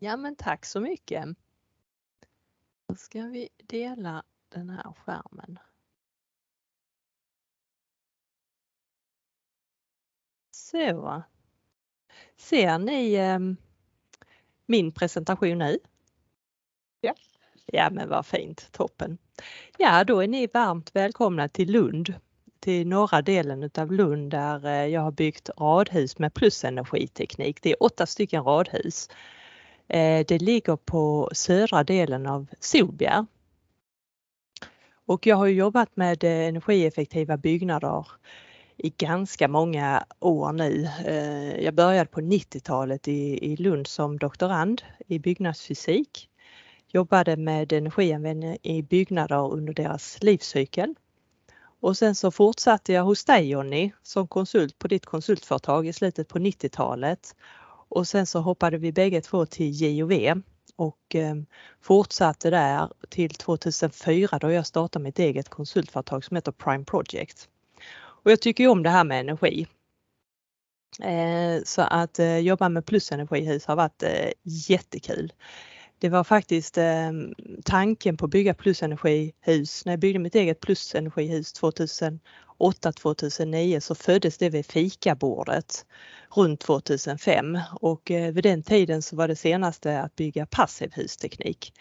Ja men tack så mycket. Då ska vi dela den här skärmen. Så. Ser ni eh, min presentation nu? Ja. Ja men vad fint, toppen. Ja då är ni varmt välkomna till Lund, till norra delen utav Lund där eh, jag har byggt radhus med plusenergiteknik. Det är åtta stycken radhus Eh, det ligger på södra delen av Solbjerg. Och jag har jobbat med eh, energieffektiva byggnader i ganska många år nu. Eh, jag började på 90-talet i Lund som doktorand i byggnadsfysik. Jobbade med energianvändning i byggnader under deras livscykel. Och sen så fortsatte jag hos dig Jonny som konsult på ditt konsultföretag i slutet på 90-talet och sen så hoppade vi bägge två till JOV och eh, fortsatte där till 2004 då jag startade mitt eget konsultföretag som heter Prime Project. Och jag tycker ju om det här med energi. Eh, så att eh, jobba med plusenergihus har varit jättekul. Det var faktiskt tanken på att bygga plusenergihus när jag byggde mitt eget plusenergihus 2000 2008-2009 så föddes det vid fikabordet runt 2005 och eh, vid den tiden så var det senaste att bygga passivhusteknik.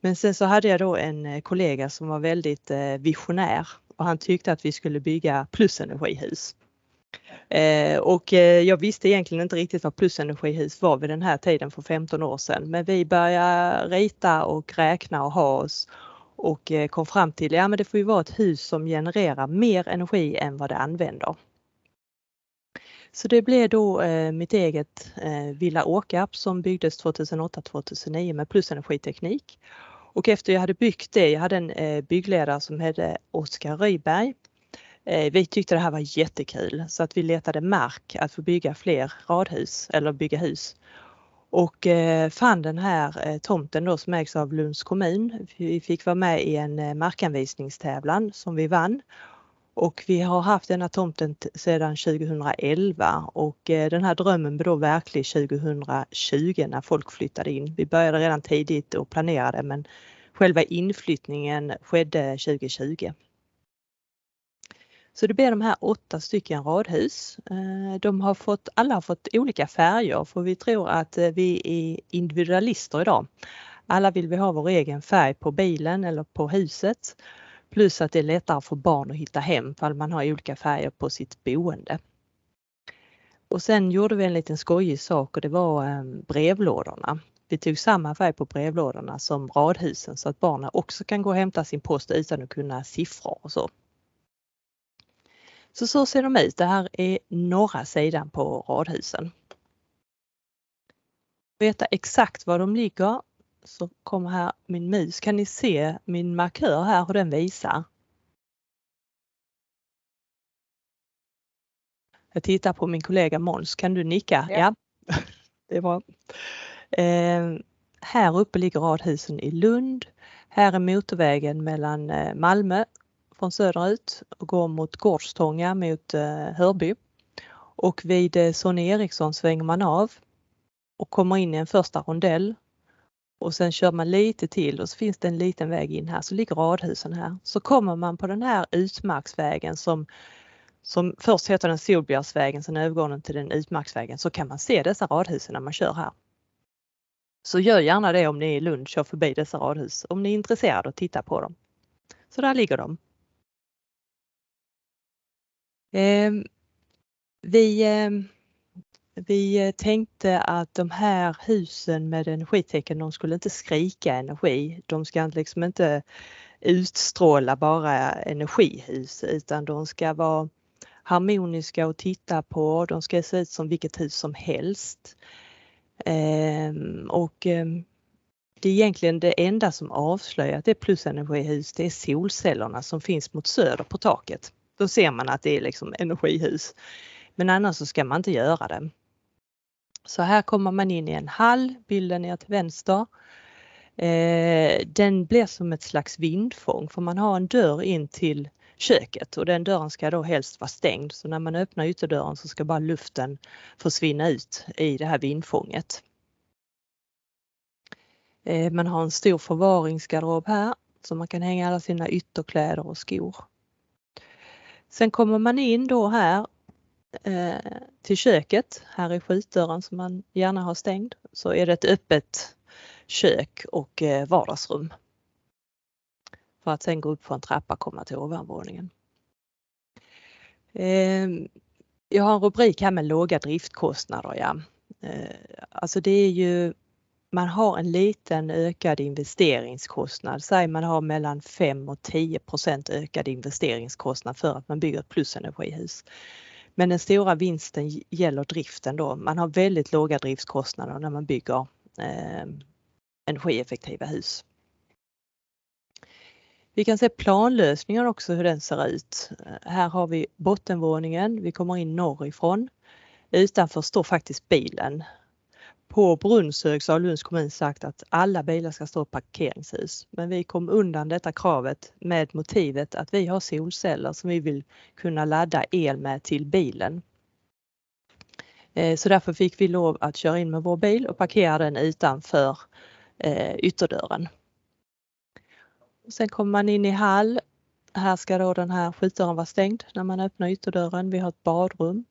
Men sen så hade jag då en eh, kollega som var väldigt eh, visionär och han tyckte att vi skulle bygga plusenergihus. och jag visste egentligen inte riktigt vad plusenergihus var vid den här tiden för 15 år sedan men vi började rita och räkna och ha oss och eh, kom fram till ja det får ju vara ett hus som genererar mer energi än vad det använder. Så det blev då eh, mitt eget eh, Villa Åkarp som byggdes 2008-2009 med plusenergiteknik. Och efter jag hade byggt det, jag hade en byggledare som hette Oskar Rydberg. Vi tyckte det här var jättekul så att vi letade mark att få bygga fler radhus eller bygga hus och eh, fann den här eh, tomten då som ägs av Lunds kommun. Vi fick vara med i en eh, markanvisningstävlan som vi vann och vi har haft denna tomten sedan 2011 och den här drömmen blev då verklig 2020 när folk flyttade in. Vi började redan tidigt och planerade men själva inflyttningen skedde 2020. Så det blir de här åtta stycken radhus. Eh, de har fått, alla har fått olika färger för vi tror att eh, vi är individualister idag. Alla vill vi ha vår egen färg på bilen eller på huset. Plus att det är lättare för barn att hitta hem ifall man har olika färger på sitt boende. Och sen gjorde vi en liten skojig sak och det var ehm, brevlådorna. Vi tog samma färg på brevlådorna som radhusen så att barnen också kan gå och hämta sin post utan att kunna siffror och så. Så så ser de ut. Det här är norra sidan på radhusen. För att Veta exakt var de ligger så kommer här min mus. Kan ni se min markör här hur den visar? Jag tittar på min kollega Måns. Kan du nicka? Ja, ja. det var. Eh, här uppe ligger radhusen i Lund. Här är motorvägen mellan eh, Malmö från söderut och går mot Gårdstånga mot eh, Hörby. Och vid eh, Sonny Eriksson svänger man av och kommer in i en första rondell och sen kör man lite till och så finns det en liten väg in här så ligger radhusen här. Så kommer man på den här utmarksvägen som, som först heter den Solbjörnsvägen sen övergår den till den utmarksvägen så kan man se dessa radhusen när man kör här. Så gör gärna det om ni är i Lund kör förbi dessa radhus om ni är intresserade och titta på dem. Så där ligger de. Ehm, vi, ehm, vi eh, tänkte att de här husen med energitecken, de skulle inte skrika energi. De ska liksom inte utstråla bara energihus utan de ska vara harmoniska att titta på. De ska se ut som vilket hus som helst. Ehm, och det är egentligen det enda som avslöjar att det är plusenergihus, det är solcellerna som finns mot söder på taket. Då ser man att det är liksom energihus. Men annars så ska man inte göra det. Så här kommer man in i en hall, bilden är till vänster. Eh, den blir som ett slags vindfång för man har en dörr in till köket och den dörren ska då helst vara stängd så när man öppnar ytterdörren så ska bara luften försvinna ut i det här vindfånget. Eh, man har en stor förvaringsgarderob här så man kan hänga alla sina ytterkläder och skor. Sen kommer man in då här eh, till köket. Här är skjutdörren som man gärna har stängd. Så är det ett öppet kök och eh, vardagsrum. För att sen gå upp för en trappa och komma till ovanvåningen. Eh, jag har en rubrik här med låga driftkostnader. Ja. Eh, alltså det är ju man har en liten ökad investeringskostnad. Säg man har mellan 5 och 10 ökad investeringskostnad för att man bygger ett plusenergihus. Men den stora vinsten gäller driften då. Man har väldigt låga driftskostnader när man bygger eh, energieffektiva hus. Vi kan se planlösningen också hur den ser ut. Här har vi bottenvåningen, vi kommer in norrifrån. Utanför står faktiskt bilen på Brunnshög så har Lunds kommun sagt att alla bilar ska stå i parkeringshus. Men vi kom undan detta kravet med motivet att vi har solceller som vi vill kunna ladda el med till bilen. Eh, så därför fick vi lov att köra in med vår bil och parkera den utanför eh, ytterdörren. Sen kommer man in i hall här ska då den här skjutdörren vara stängd när man öppnar ytterdörren. Vi har ett badrum.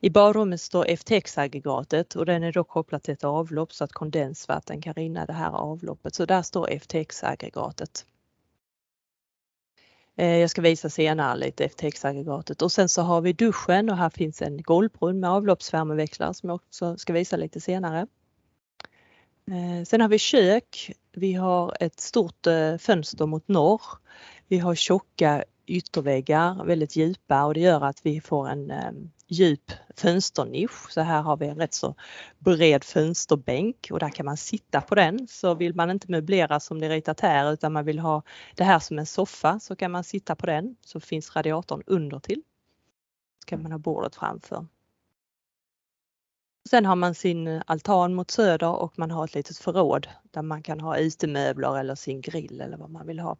I badrummet står FTX-aggregatet och den är då kopplad till ett avlopp så att kondensvatten kan rinna det här avloppet. Så där står FTX-aggregatet. Eh, jag ska visa senare lite FTX-aggregatet och sen så har vi duschen och här finns en golvbrunn med avloppsvärmeväxlare som jag också ska visa lite senare. Eh, sen har vi kök. Vi har ett stort eh, fönster mot norr. Vi har tjocka ytterväggar, väldigt djupa och det gör att vi får en ehm, djup fönsternisch. Så här har vi en rätt så bred fönsterbänk och där kan man sitta på den. Så vill man inte möblera som det är ritat här utan man vill ha det här som en soffa så kan man sitta på den så finns radiatorn under till. Så kan man ha bordet framför. Sen har man sin altan mot söder och man har ett litet förråd där man kan ha utemöbler eller sin grill eller vad man vill ha.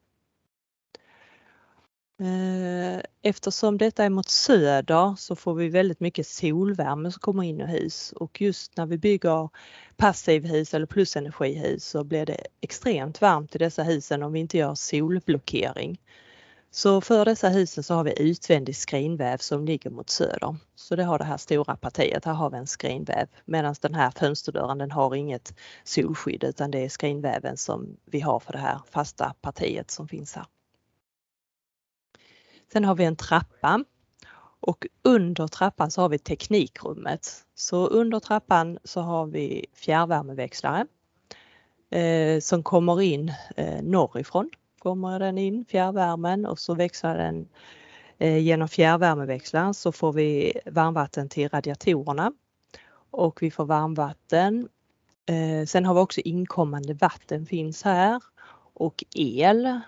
Eh, eftersom detta är mot söder så får vi väldigt mycket solvärme som kommer in i hus och just när vi bygger passivhus eller plusenergihus så blir det extremt varmt i dessa husen om vi inte gör solblockering. Så för dessa husen så har vi utvändig skrinväv som ligger mot söder. Så det har det här stora partiet, här har vi en skrinväv medan den här fönsterdörren den har inget solskydd utan det är skrinväven som vi har för det här fasta partiet som finns här. Sen har vi en trappa och under trappan så har vi teknikrummet. Så under trappan så har vi fjärrvärmeväxlare eh, som kommer in eh, norrifrån. Kommer den in, fjärrvärmen, och så växlar den eh, genom fjärrvärmeväxlaren så får vi varmvatten till radiatorerna och vi får varmvatten. Eh, sen har vi också inkommande vatten finns här och el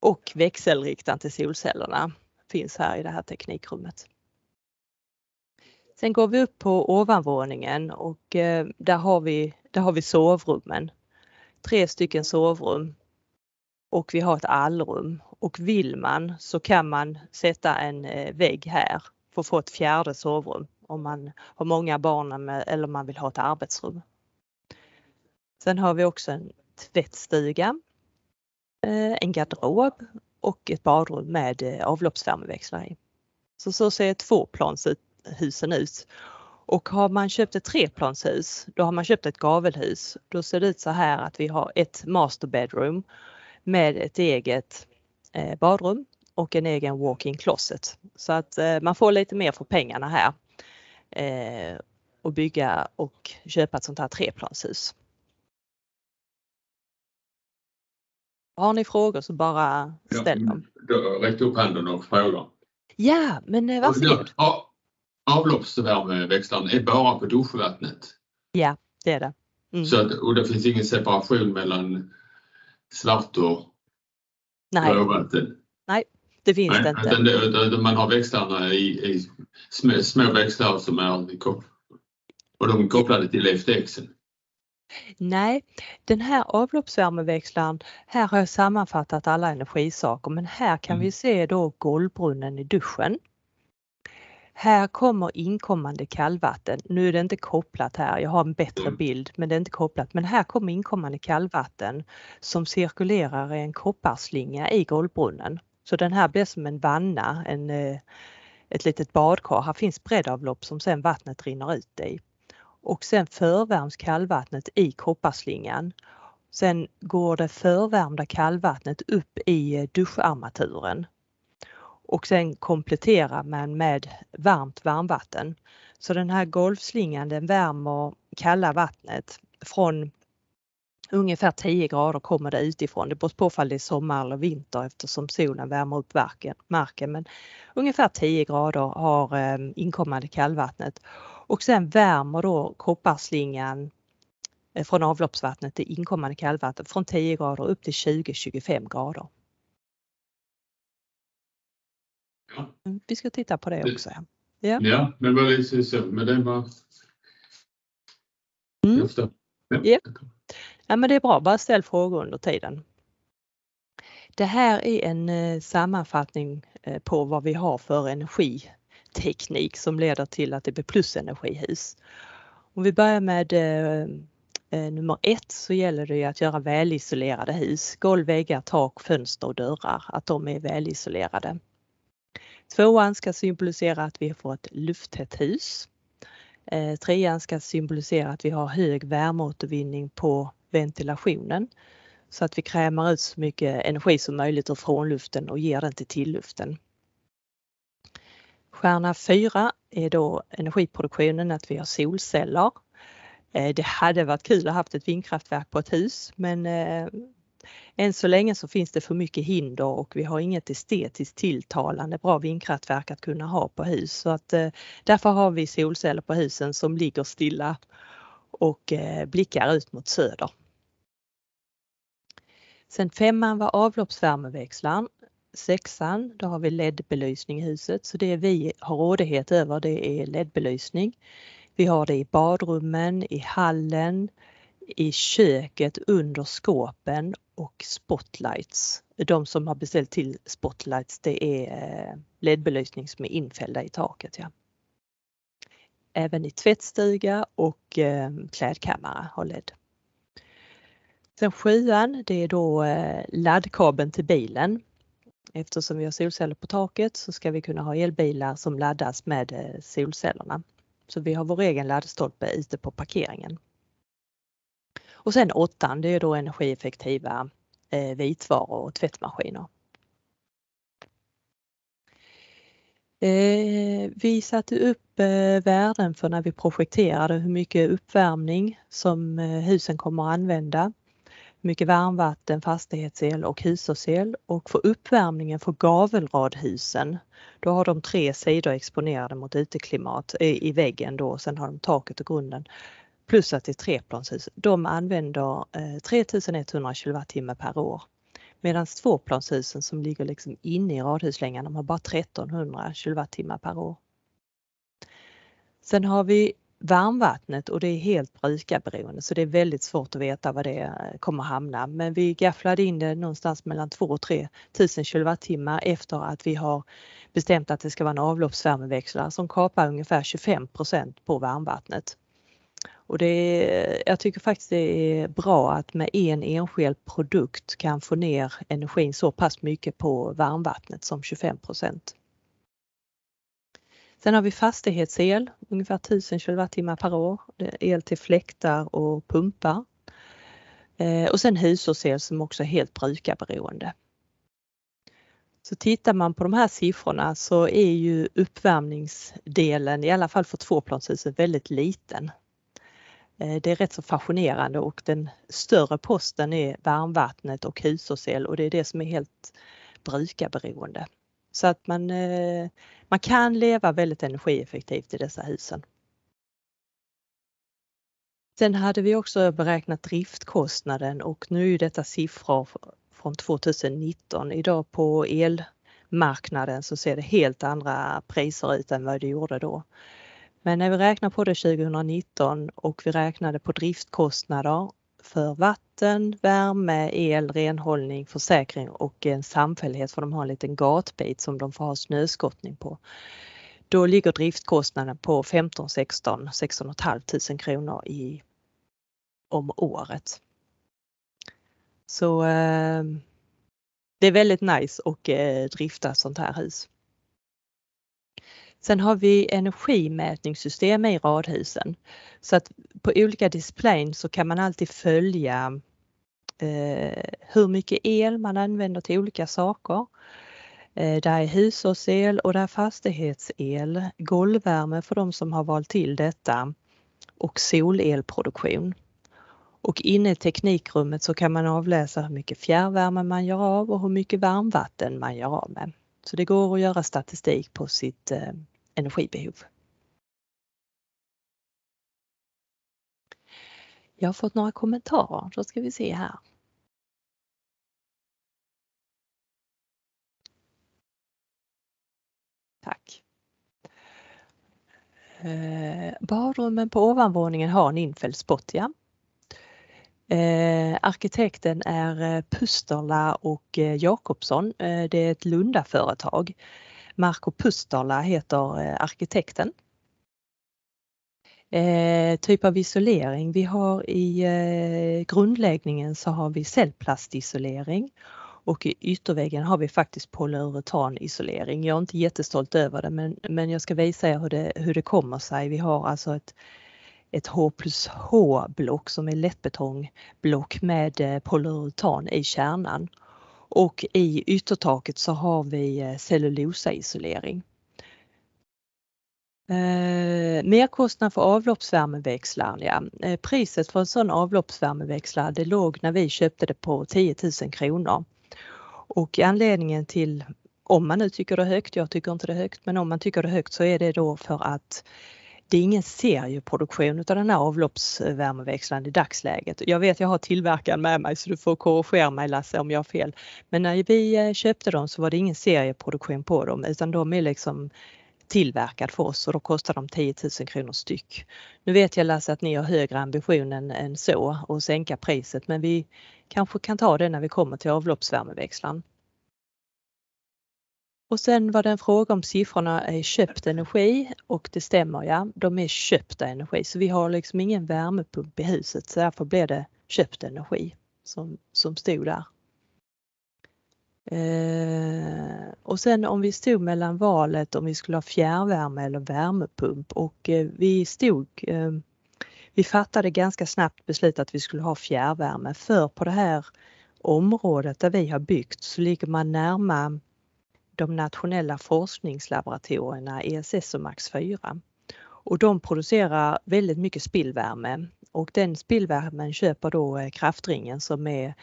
och växelriktaren till solcellerna finns här i det här teknikrummet. Sen går vi upp på ovanvåningen och eh, där har vi, där har vi sovrummen. Tre stycken sovrum och vi har ett allrum och vill man så kan man sätta en eh, vägg här för att få ett fjärde sovrum om man har många barn med, eller om man vill ha ett arbetsrum. Sen har vi också en tvättstuga Eh, en garderob och ett badrum med eh, avloppsvärmeväxlare i. Så, så ser tvåplanshusen ut. Och har man köpt ett treplanshus, då har man köpt ett gavelhus. Då ser det ut så här att vi har ett master bedroom med ett eget eh, badrum och en egen walk-in closet. Så att man får lite mer för pengarna här och bygga och köpa ett sånt här treplanshus. Har ni frågor så bara ställ dem. ja, dem. Räck upp handen och fråga. Ja, men eh, varsågod. avloppsvärmeväxlaren är bara på duschvattnet. Ja, det är det. Mm. Så att, och det finns ingen separation mellan svart och Nej. blåvatten? Nej, det finns Nej, det inte. Det, det, man har växlarna i, i små, små växlar som är i och de är kopplade till FTXen. Nej, den här avloppsvärmeväxlaren, här har jag sammanfattat alla energisaker men här kan mm. vi se då golvbrunnen i duschen. Här kommer inkommande kallvatten. Nu är det inte kopplat här, jag har en bättre mm. bild men det är inte kopplat. Men här kommer inkommande kallvatten som cirkulerar i en kopparslinga i golvbrunnen. Så den här blir som en vanna, en, eh, ett litet badkar. Här finns breddavlopp som sen vattnet rinner ut i och sen förvärms kallvattnet i kopparslingan. Sen går det förvärmda kallvattnet upp i eh, duscharmaturen och sen kompletterar man med varmt varmvatten. Så den här golfslingan den värmer kalla vattnet från ungefär 10 grader kommer det utifrån. Det beror på om det är sommar eller vinter eftersom solen värmer upp marken. Men ungefär 10 grader har eh, inkommande kallvattnet och sen värmer då kopparslingan eh, från avloppsvattnet till inkommande kallvatten från 10 grader upp till 20-25 grader. Ja. Mm, vi ska titta på det också. Ja, ja men vad är men det var... Mm. ja. ja, men det är bra. Bara ställ frågor under tiden. Det här är en eh, sammanfattning eh, på vad vi har för energi teknik som leder till att det blir plusenergihus. Om vi börjar med eh, eh, nummer ett så gäller det att göra välisolerade hus. Golv, väggar, tak, fönster och dörrar, att de är välisolerade. Tvåan ska symbolisera att vi får ett lufttätt hus. Eh, trean ska symbolisera att vi har hög värmeåtervinning på ventilationen så att vi krämar ut så mycket energi som möjligt från luften och ger den till tilluften. Stjärna 4 är då energiproduktionen, att vi har solceller. Eh, det hade varit kul att haft ett vindkraftverk på ett hus men eh, än så länge så finns det för mycket hinder och vi har inget estetiskt tilltalande bra vindkraftverk att kunna ha på hus så att eh, därför har vi solceller på husen som ligger stilla och blickar ut mot söder. Sen femman var avloppsvärmeväxlaren sexan, då har vi LED-belysning i huset så det vi har rådighet över det är LED-belysning. Vi har det i badrummen, i hallen, i köket under skåpen och spotlights. De som har beställt till spotlights det är eh, LED-belysning som är infällda i taket. Ja. Även i tvättstuga och eh, klädkammare har LED. Sen sjuan det är då eh, laddkabeln till bilen. Eftersom vi har solceller på taket så ska vi kunna ha elbilar som laddas med eh, solcellerna. Så vi har vår egen laddstolpe ute på parkeringen. Och sen åttan, det är då energieffektiva eh, vitvaror och tvättmaskiner. Eh, vi satte upp värden för när vi projekterade hur mycket uppvärmning som husen kommer att använda mycket varmvatten, fastighetsel och hushållsel och för uppvärmningen för gavelradhusen då har de tre sidor exponerade mot uteklimat i väggen då och sen har de taket och grunden. Plus att det är treplanshus. De använder 3100 eh, kilowattimmar per år. Medan tvåplanshusen som ligger liksom inne i radhuslängan, de har bara 1300 kilowattimmar per år. Sen har vi varmvattnet och det är helt brukarberoende så det är väldigt svårt att veta var det kommer hamna. Men vi gafflade in det någonstans mellan 2 och 3 000 kilowattimmar efter att vi har bestämt att det ska vara en avloppsvärmeväxlare som kapar ungefär 25 på varmvattnet. Och det är, jag tycker faktiskt det är bra att med en enskild produkt kan få ner energin så pass mycket på varmvattnet som 25 Sen har vi fastighetsel, ungefär 1000 kilowattimmar per år. el till fläktar och pumpar. Eh, och sen hushållsel som också är helt brukarberoende. Så tittar man på de här siffrorna så är ju uppvärmningsdelen, i alla fall för tvåplanshuset, väldigt liten. Eh, det är rätt så fascinerande och den större posten är varmvattnet och hushållsel och det är det som är helt brukarberoende. Så att man eh, man kan leva väldigt energieffektivt i dessa husen. Sen hade vi också beräknat driftkostnaden och nu är detta siffror från 2019. Idag på elmarknaden så ser det helt andra priser ut än vad det gjorde då. Men när vi räknar på det 2019 och vi räknade på driftkostnader för vatten, värme, el, renhållning, försäkring och en samfällighet för de har en liten gatbit som de får ha snöskottning på. Då ligger driftkostnaden på 15 16 16 500 kronor i, om året. Så eh, det är väldigt nice att eh, drifta sånt här hus. Sen har vi energimätningssystem i radhusen så att på olika displayn så kan man alltid följa eh, hur mycket el man använder till olika saker. Eh, där är hushållsel och där är fastighetsel, golvvärme för de som har valt till detta och solelproduktion. Och inne i teknikrummet så kan man avläsa hur mycket fjärrvärme man gör av och hur mycket varmvatten man gör av med. Så det går att göra statistik på sitt eh, energibehov. Jag har fått några kommentarer, då ska vi se här. Tack. Eh, badrummen på ovanvåningen har en infälld spott, ja. Eh, arkitekten är eh, Pusterla och eh, Jakobsson. Eh, det är ett Lundaföretag. Marco Pustala heter eh, arkitekten. Eh, typ av isolering. Vi har i eh, grundläggningen så har vi cellplastisolering och i ytterväggen har vi faktiskt polyuretanisolering. Jag är inte jättestolt över det men, men jag ska visa er hur det, hur det kommer sig. Vi har alltså ett, ett H plus H-block som är lättbetongblock med eh, polyuretan i kärnan och i yttertaket så har vi eh, cellulosaisolering. Eh, merkostnad för avloppsvärmeväxlar, ja. Eh, priset för en sån avloppsvärmeväxlare det låg när vi köpte det på 10 000 kronor. Och anledningen till, om man nu tycker det är högt, jag tycker inte det är högt, men om man tycker det är högt så är det då för att det är ingen serieproduktion utav den här avloppsvärmeväxlaren i dagsläget. Jag vet jag har tillverkaren med mig så du får korrigera mig Lasse om jag har fel. Men när vi eh, köpte dem så var det ingen serieproduktion på dem utan de är liksom tillverkad för oss och då kostar de 10 000 kronor styck. Nu vet jag Lasse att ni har högre ambition än, än så och sänka priset men vi kanske kan ta det när vi kommer till avloppsvärmeväxlaren. Och sen var det en fråga om siffrorna är köpt energi och det stämmer ja, de är köpta energi så vi har liksom ingen värmepump i huset så därför blev det köpt energi som, som stod där. Eh, och sen om vi stod mellan valet om vi skulle ha fjärrvärme eller värmepump och eh, vi stod eh, vi fattade ganska snabbt beslut att vi skulle ha fjärrvärme för på det här området där vi har byggt så ligger man närmare de nationella forskningslaboratorierna ESS och Max 4. Och de producerar väldigt mycket spillvärme och den spillvärmen köper då eh, Kraftringen som är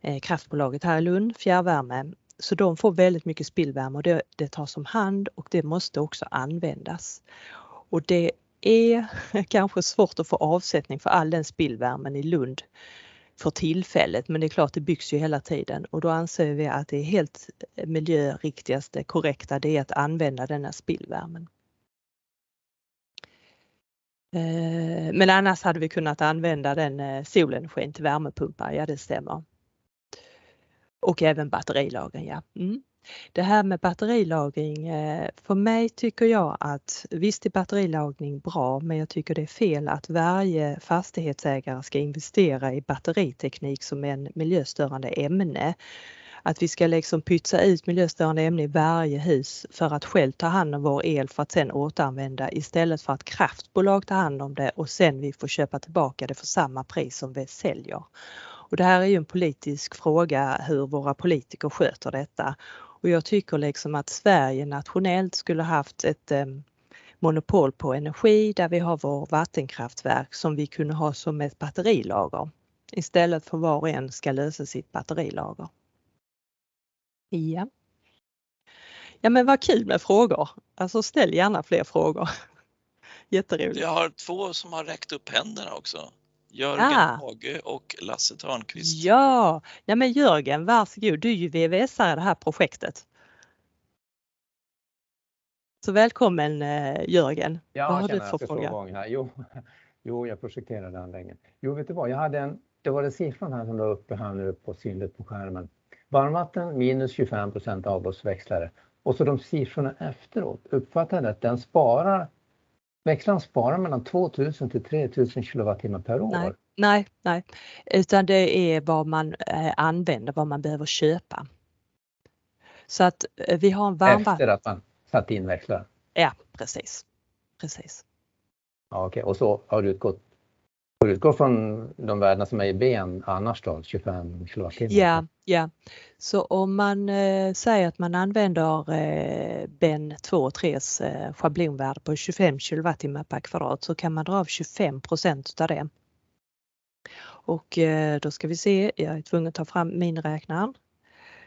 eh, kraftbolaget här i Lund, fjärrvärme. Så de får väldigt mycket spillvärme och det, det tas om hand och det måste också användas. Och det är kanske svårt att få avsättning för all den spillvärmen i Lund för tillfället men det är klart det byggs ju hela tiden och då anser vi att det är helt eh, miljöriktigaste korrekta det är att använda denna spillvärmen. Eh, men annars hade vi kunnat använda den eh, solenergin till värmepumpar, ja det stämmer. Och även batterilagen, ja. Mm det här med batterilagring, eh, för mig tycker jag att visst är batterilagring bra men jag tycker det är fel att varje fastighetsägare ska investera i batteriteknik som en miljöstörande ämne att vi ska liksom pytsa ut miljöstörande ämne i varje hus för att själv ta hand om vår el för att sen återanvända istället för att kraftbolag tar hand om det och sen vi får köpa tillbaka det för samma pris som vi säljer. Och det här är ju en politisk fråga hur våra politiker sköter detta och jag tycker liksom att Sverige nationellt skulle haft ett eh, monopol på energi där vi har vår vattenkraftverk som vi kunde ha som ett batterilager istället för var och en ska lösa sitt batterilager. Ja. Ja men vad kul med frågor. Alltså ställ gärna fler frågor. Jätteroligt. Jag har två som har räckt upp händerna också. Jörgen ah. Hage och Lasse Törnqvist. Ja, ja men Jörgen varsågod, du är ju VVS-are i det här projektet. Så välkommen eh, Jörgen. Ja, vad har du för fråga? Här. Jo, jo, jag projekterade anläggningen. Jo, vet du vad, jag hade en, det var den siffran här som låg uppe här nu på synligt på skärmen. Varmvatten minus 25 avloppsväxlare och så de siffrorna efteråt uppfattade att den sparar Växlarna sparar mellan 2000 till 3000 kWh per år. Nej, nej, nej, utan det är vad man eh, använder, vad man behöver köpa. Så att eh, vi har en varmvatten... Efter att man satt in växlar? Ja, precis. precis. Ja, Okej, okay. och så har det gått utgå från de värdena som är i ben annars då, 25 kWh. Ja, ja. Så om man eh, säger att man använder eh, Ben 2 och 3 eh, schablonvärde på 25 kWh per kvadrat så kan man dra av 25 utav det. Och eh, då ska vi se, jag är tvungen att ta fram min räknare.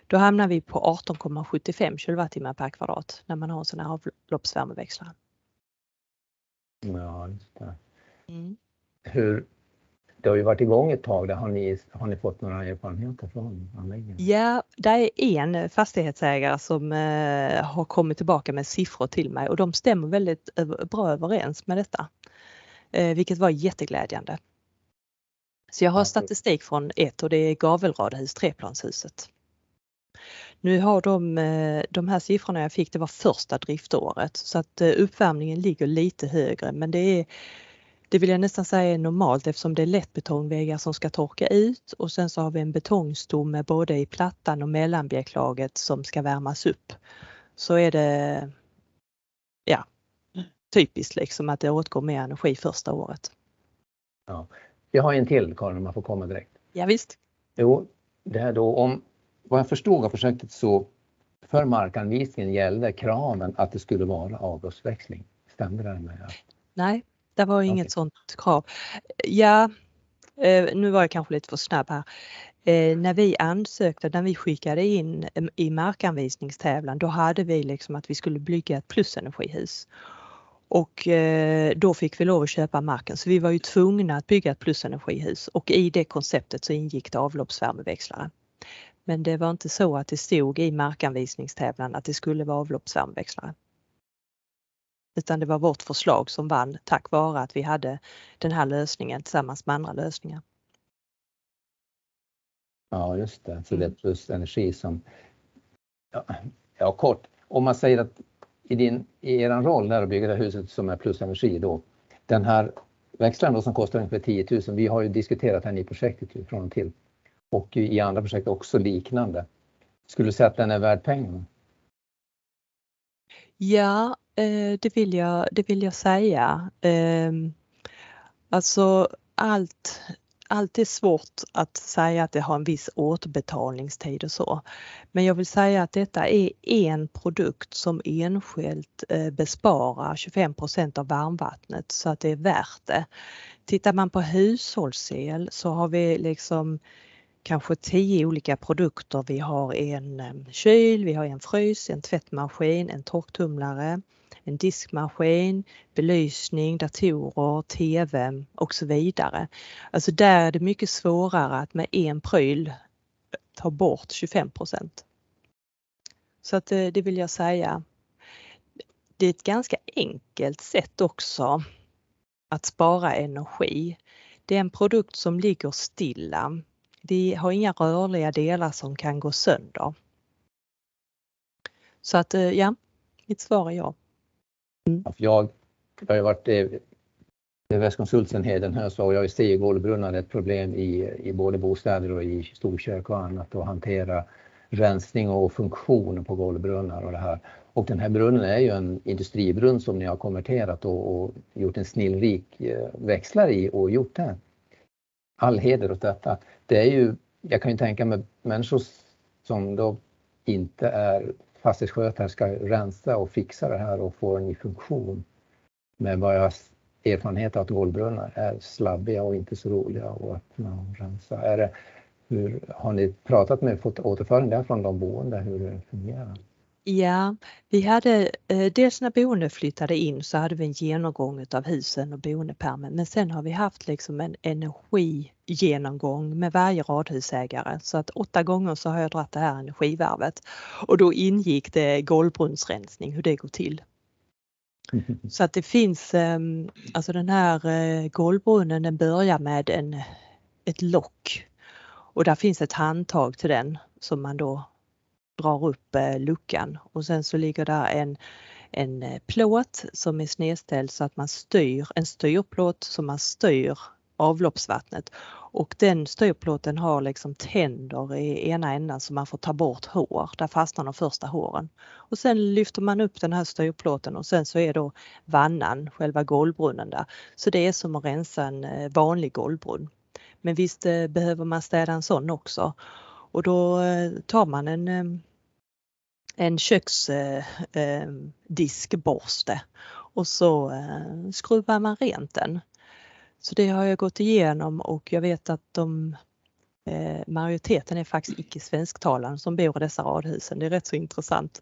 Då hamnar vi på 18,75 kWh per kvadrat när man har en sån här avloppsvärmeväxlare. Ja, just det. Mm hur det har ju varit igång ett tag. har, ni, har ni fått några erfarenheter från anläggningen? Ja, det är en fastighetsägare som eh, har kommit tillbaka med siffror till mig och de stämmer väldigt bra överens med detta. Eh, vilket var jätteglädjande. Så jag har statistik från ett och det är gavelradhus, treplanshuset. Nu har de, eh, de här siffrorna jag fick, det var första driftåret så att eh, uppvärmningen ligger lite högre men det är det vill jag nästan säga är normalt eftersom det är lättbetongväggar som ska torka ut och sen så har vi en betongstomme både i plattan och mellanbjälklaget som ska värmas upp. Så är det ja, typiskt liksom att det åtgår mer energi första året. Ja. Jag har en till Karin om jag får komma direkt. Ja, visst. Jo, det här då om vad jag förstod av projektet så för markanvisningen gällde kraven att det skulle vara avgasväxling. Stämde det med? Nej, det var inget okay. sånt krav. Ja, eh, nu var jag kanske lite för snabb här. Eh, när vi ansökte, när vi skickade in i markanvisningstävlan, då hade vi liksom att vi skulle bygga ett plusenergihus. Och eh, då fick vi lov att köpa marken så vi var ju tvungna att bygga ett plusenergihus och i det konceptet så ingick det avloppsvärmeväxlare. Men det var inte så att det stod i markanvisningstävlan att det skulle vara avloppsvärmeväxlare. Utan det var vårt förslag som vann tack vare att vi hade den här lösningen tillsammans med andra lösningar. Ja just det, så det är mm. plus energi som... Ja, ja kort, om man säger att i, din, i er roll där att bygga det här huset som är plus energi då, den här växlaren då som kostar ungefär 10 000, vi har ju diskuterat den i projektet från och till och i andra projekt också liknande. Skulle du säga att den är värd pengarna? Ja, Eh, det vill jag, det vill jag säga. Ehm, alltså allt, allt är svårt att säga att det har en viss återbetalningstid och så. Men jag vill säga att detta är en produkt som enskilt eh, besparar 25 av varmvattnet så att det är värt det. Tittar man på hushållsel så har vi liksom kanske tio olika produkter. Vi har en eh, kyl, vi har en frys, en tvättmaskin, en torktumlare, en diskmaskin, belysning, datorer, tv och så vidare. Alltså där är det mycket svårare att med en pryl ta bort 25 Så att eh, det, vill jag säga. Det är ett ganska enkelt sätt också att spara energi. Det är en produkt som ligger stilla. Det har inga rörliga delar som kan gå sönder. Så att eh, ja, mitt svar är ja. Mm. Jag, jag har varit eh, västkonsultenheten här och jag ser golvbrunnar ett problem i, i både bostäder och i storkök och annat och hantera rensning och funktion på golvbrunnar och det här. Och den här brunnen är ju en industribrunn som ni har konverterat och, och gjort en snillrik eh, växlar i och gjort det. All heder åt detta. Det är ju, jag kan ju tänka mig människor som då inte är fastighetsskötaren ska rensa och fixa det här och få den i funktion. Men vad jag har erfarenhet av att hålbrunnar är slabbiga och inte så roliga att öppna och rensa. Är det, hur, har ni pratat med, fått återföring där från de boende hur det fungerar? Ja, vi hade eh, dels när boende flyttade in så hade vi en genomgång av husen och boendepermen men sen har vi haft liksom en energigenomgång med varje radhusägare så att åtta gånger så har jag dragit det här energivarvet och då ingick det golvbrunnsrensning, hur det går till. Så att det finns, ehm, alltså den här eh, golvbrunnen den börjar med en, ett lock och där finns ett handtag till den som man då drar upp eh, luckan och sen så ligger där en, en eh, plåt som är snedställd så att man styr, en styrplåt som man styr avloppsvattnet och den styrplåten har liksom tänder i ena änden så man får ta bort hår, där fastnar de första håren. Och sen lyfter man upp den här styrplåten och sen så är då vannan, själva golvbrunnen där. Så det är som att rensa en eh, vanlig golvbrunn. Men visst behöver man städa en sån också och då tar man en en köksdiskborste eh, eh och så eh, skruvar man rent den. Så det har jag gått igenom och jag vet att de eh, majoriteten är faktiskt icke svensktalande som bor i dessa radhusen. Det är rätt så intressant.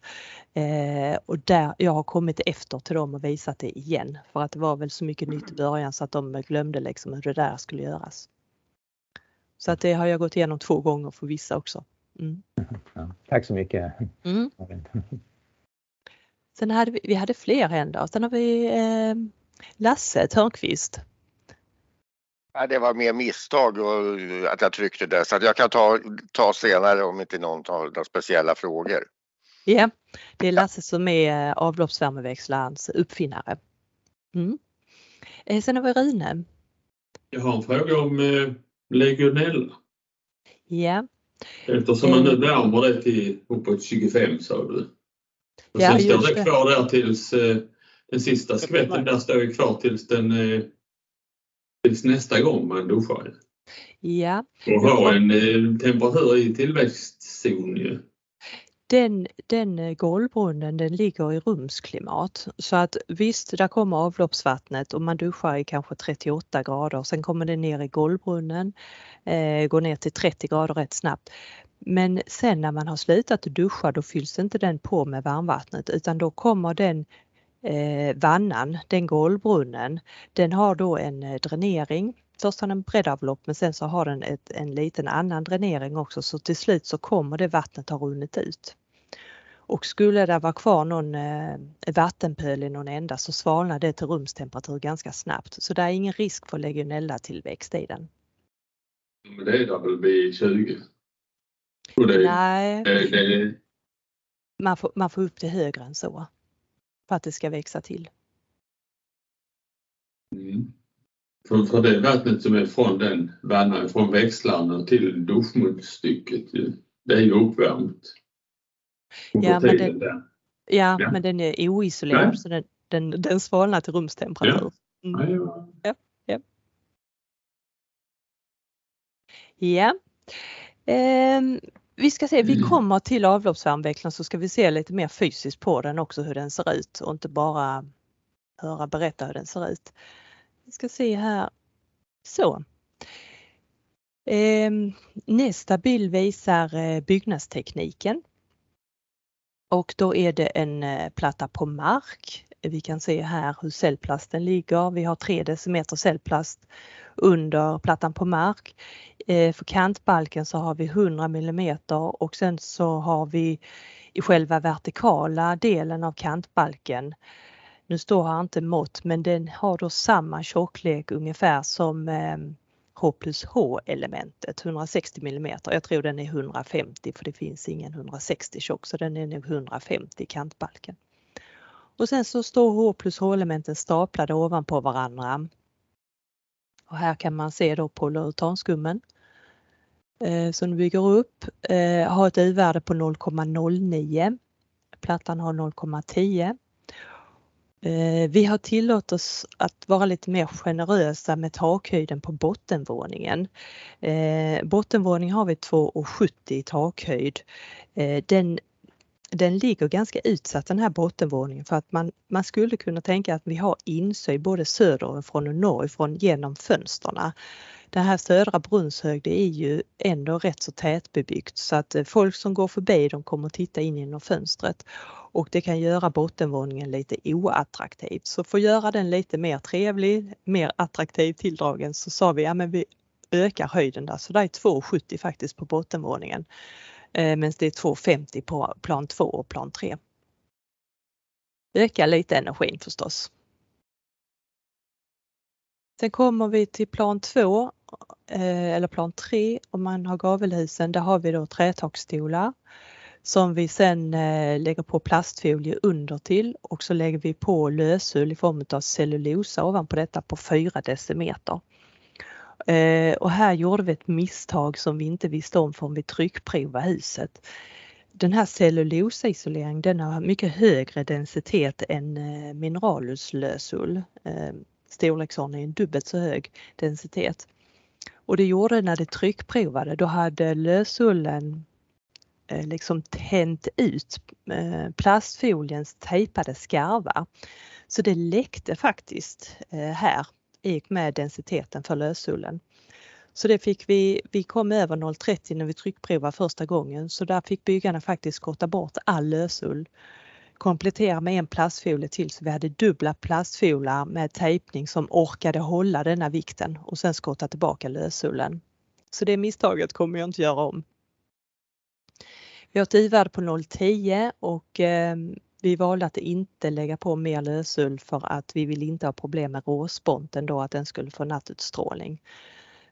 Eh, och där, jag har kommit efter till dem och visat det igen för att det var väl så mycket nytt i början så att de glömde liksom hur det där skulle göras. Så att det har jag gått igenom två gånger för vissa också. Mm. Ja, tack så mycket. Mm. Sen hade vi, vi hade fler händer. Sen har vi eh, Lasse Törnqvist. Ja, det var mer misstag och eh, att jag tryckte det så jag kan ta, ta senare om inte någon har några speciella frågor. Ja, det är Lasse som är eh, avloppsvärmeväxlarens uppfinnare. Mm. Eh, sen har vi Rune. Jag har en fråga om eh, legionella. Ja. Eftersom man nu värmer eh. det till uppåt 25 sa du. Och ja, sen står det kvar där tills eh, den sista skvätten där står ju kvar tills, den, eh, tills nästa gång man duschar. Ja. Och har en temperatur i tillväxtzon ju den, den eh, golvbrunnen den ligger i rumsklimat så att visst, där kommer avloppsvattnet och man duschar i kanske 38 grader. Sen kommer det ner i golvbrunnen, eh, går ner till 30 grader rätt snabbt. Men sen när man har slutat duscha då fylls inte den på med varmvattnet utan då kommer den eh, vannan, den golvbrunnen, den har då en eh, dränering först har den breddavlopp men sen så har den ett, en liten annan dränering också så till slut så kommer det vattnet ha runnit ut. Och skulle det vara kvar någon eh, vattenpöl i någon ända så svalnar det till rumstemperatur ganska snabbt så det är ingen risk för legionellatillväxt i den. Men det är väl B20? Det, Nej. Det, det, man, får, man får upp det högre än så för att det ska växa till. Mm. För, för det vattnet som är från den vannan, från växlarna till duschmunstycket, det är ju uppvärmt. Ja men, den, ja, ja, men den är oisolerad Nej. så den, den, den svalnar till rumstemperatur. Ja. Mm. Ja, ja. ja. Um, vi ska se, vi mm. kommer till avloppsvärmeväxlaren så ska vi se lite mer fysiskt på den också hur den ser ut och inte bara höra berätta hur den ser ut. Vi ska se här. Så. Ehm, nästa bild visar eh, byggnadstekniken. Och då är det en eh, platta på mark. Vi kan se här hur cellplasten ligger. Vi har 3 decimeter cellplast under plattan på mark. Eh, för kantbalken så har vi 100 millimeter och sen så har vi i själva vertikala delen av kantbalken nu står här inte mått, men den har då samma tjocklek ungefär som ehm, H plus H-elementet, 160 mm. Jag tror den är 150 för det finns ingen 160 tjock så den är nog 150 i kantbalken. Och sen så står H plus H-elementen staplade ovanpå varandra. Och här kan man se då polyuretanskummen eh, som du bygger upp. Eh, har ett U-värde på 0,09. Plattan har 0,10 Eh, vi har tillåtit oss att vara lite mer generösa med takhöjden på bottenvåningen. Eh, bottenvåningen har vi 2,70 i takhöjd. Eh, den, den ligger ganska utsatt den här bottenvåningen för att man, man skulle kunna tänka att vi har insyn både söderifrån och norrifrån genom fönsterna det här södra Brunshög det är ju ändå rätt så tätbebyggt så att eh, folk som går förbi de kommer titta in genom fönstret och det kan göra bottenvåningen lite oattraktiv. Så för att göra den lite mer trevlig, mer attraktiv tilldragen så sa vi ja men vi ökar höjden där så det är 2,70 faktiskt på bottenvåningen. Eh, men det är 2,50 på plan 2 och plan 3. Öka lite energin förstås. Sen kommer vi till plan 2 Eh, eller plan 3 om man har gavelhusen, där har vi då trätakstolar som vi sen eh, lägger på plastfolie under till och så lägger vi på lösull i form av cellulosa ovanpå detta på 4 decimeter. Eh, och här gjorde vi ett misstag som vi inte visste om förrän vi tryckprovade huset. Den här cellulosaisoleringen den har mycket högre densitet än mineraluslösull. Storleksordningen dubbelt så hög densitet. Och det gjorde det när det tryckprovade. Då hade lösullen eh, liksom tänt ut eh, plastfoliens tejpade skarvar. Så det läckte faktiskt eh, här i och med densiteten för lösullen. Så det fick vi, vi kom över 0,30 när vi tryckprovade första gången så där fick byggarna faktiskt skotta bort all lösull komplettera med en plastfolie till så vi hade dubbla plastfolar med tejpning som orkade hålla denna vikten och sen skotta tillbaka lösullen. Så det misstaget kommer jag inte göra om. Vi har ett i-värde på 0,10 och eh, vi valde att inte lägga på mer lösull för att vi vill inte ha problem med råsponten då att den skulle få nattutstrålning.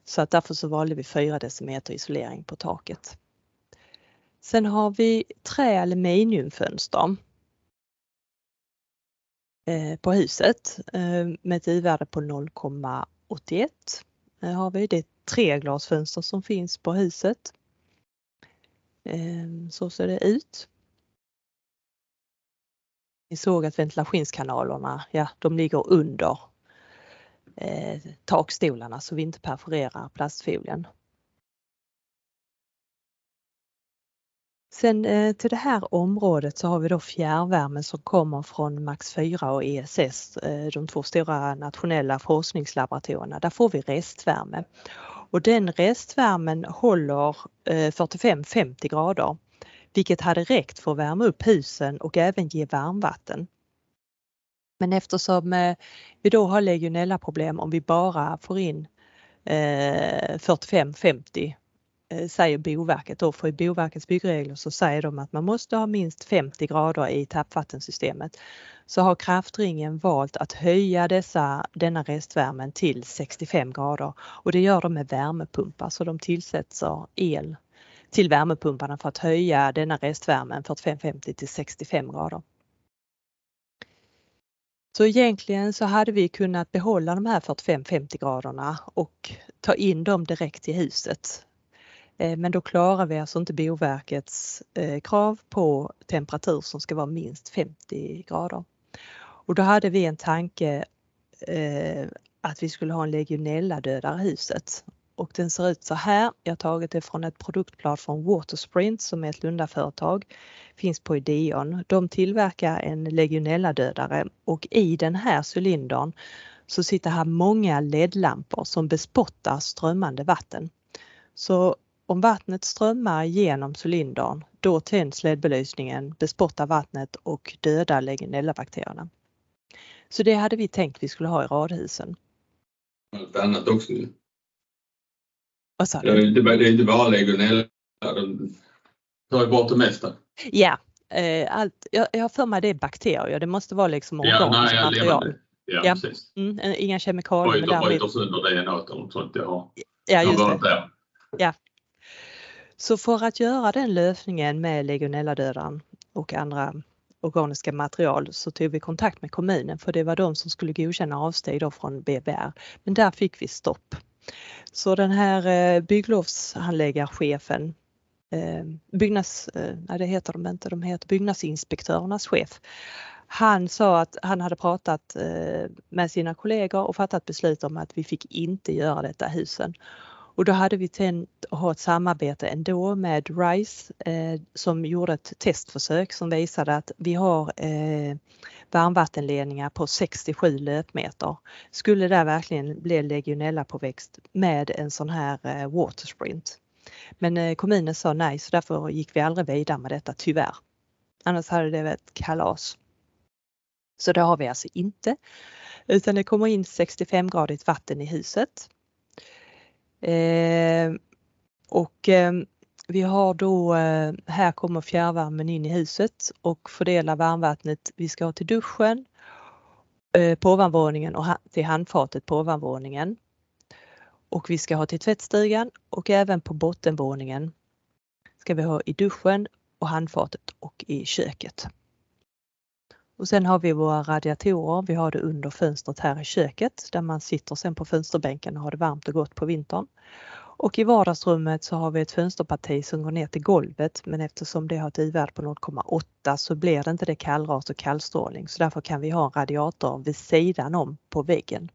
Så att därför så valde vi 4 decimeter isolering på taket. Sen har vi trä aluminiumfönster. Eh, på huset eh, med ett i-värde på 0,81. Eh, har vi det treglasfönster som finns på huset. Ehm, så ser det ut. Ni såg att ventilationskanalerna, ja de ligger under takstolarna så vi inte perforerar plastfolien. Sen eh, till det här området så har vi då fjärrvärmen som kommer från Max 4 och ESS, eh, de två stora nationella forskningslaboratorierna. Där får vi restvärme och den restvärmen håller 45-50 eh, grader vilket hade räckt för att värma upp husen och även ge varmvatten. Men eftersom vi då har legionellaproblem om vi bara får in 45-50 Eh, säger Boverket då, för i Boverkets byggregler så säger de att man måste ha minst 50 grader i tappvattensystemet. Så har kraftringen valt att höja dessa, denna restvärmen till 65 grader och det gör de med värmepumpar så de tillsätter el till värmepumparna för att höja denna restvärmen 45-50 till 65 grader. Så egentligen så hade vi kunnat behålla de här 45-50 graderna och ta in dem direkt i huset Eh, men då klarar vi alltså inte Boverkets eh, krav på temperatur som ska vara minst 50 grader. Och då hade vi en tanke eh, att vi skulle ha en legionelladödare i huset och den ser ut så här. Jag har tagit det från ett produktblad från Watersprint som är ett Lundaföretag. Finns på Ideon. De tillverkar en legionelladödare och i den här cylindern så sitter här många LED-lampor som bespottar strömmande vatten. Så om vattnet strömmar genom cylindern, då tänds ledbelysningen, bespottar vattnet och dödar legionellabakterierna. Så det hade vi tänkt vi skulle ha i radhusen. Allt annat också nu. Vad sa du? Det är inte bara, legionella, de tar ju bort det mesta. Ja, eh, allt, jag, har för mig det är bakterier, det måste vara liksom organiskt ja, material. Ja, ja. Precis. Mm, inga kemikalier. Bryter, bryter sönder DNA eller något sånt. Ja, ja just det. Ja. Så för att göra den lösningen med legionelladödaren och andra organiska material så tog vi kontakt med kommunen för det var de som skulle godkänna avsteg då från BBR. Men där fick vi stopp. Så den här eh, bygglovshandläggarchefen eh, byggnads, eh, nej det heter de inte, de heter byggnadsinspektörernas chef. Han sa att han hade pratat med sina kollegor och fattat beslut om att vi fick inte göra detta husen. Och då hade vi tänkt ha ett samarbete ändå med RISE eh, som gjorde ett testförsök som visade att vi har eh, varmvattenledningar på 67 löpmeter. Skulle det verkligen bli legionellapåväxt med en sån här eh, watersprint? Men eh, kommunen sa nej så därför gick vi aldrig vidare med detta tyvärr. Annars hade det varit kalas. Så det har vi alltså inte. Utan det kommer in 65-gradigt vatten i huset Eh, och eh, vi har då, eh, här kommer fjärrvärmen in i huset och fördelar varmvattnet vi ska ha till duschen eh, på ovanvåningen och ha, till handfatet på ovanvåningen. Och vi ska ha till tvättstugan och även på bottenvåningen ska vi ha i duschen och handfatet och i köket. Och sen har vi våra radiatorer. Vi har det under fönstret här i köket där man sitter sen på fönsterbänken och har det varmt och gott på vintern. Och i vardagsrummet så har vi ett fönsterparti som går ner till golvet men eftersom det har ett ivärde på 0,8 så blir det inte det kallras och kallstrålning så därför kan vi ha en radiator vid sidan om på väggen.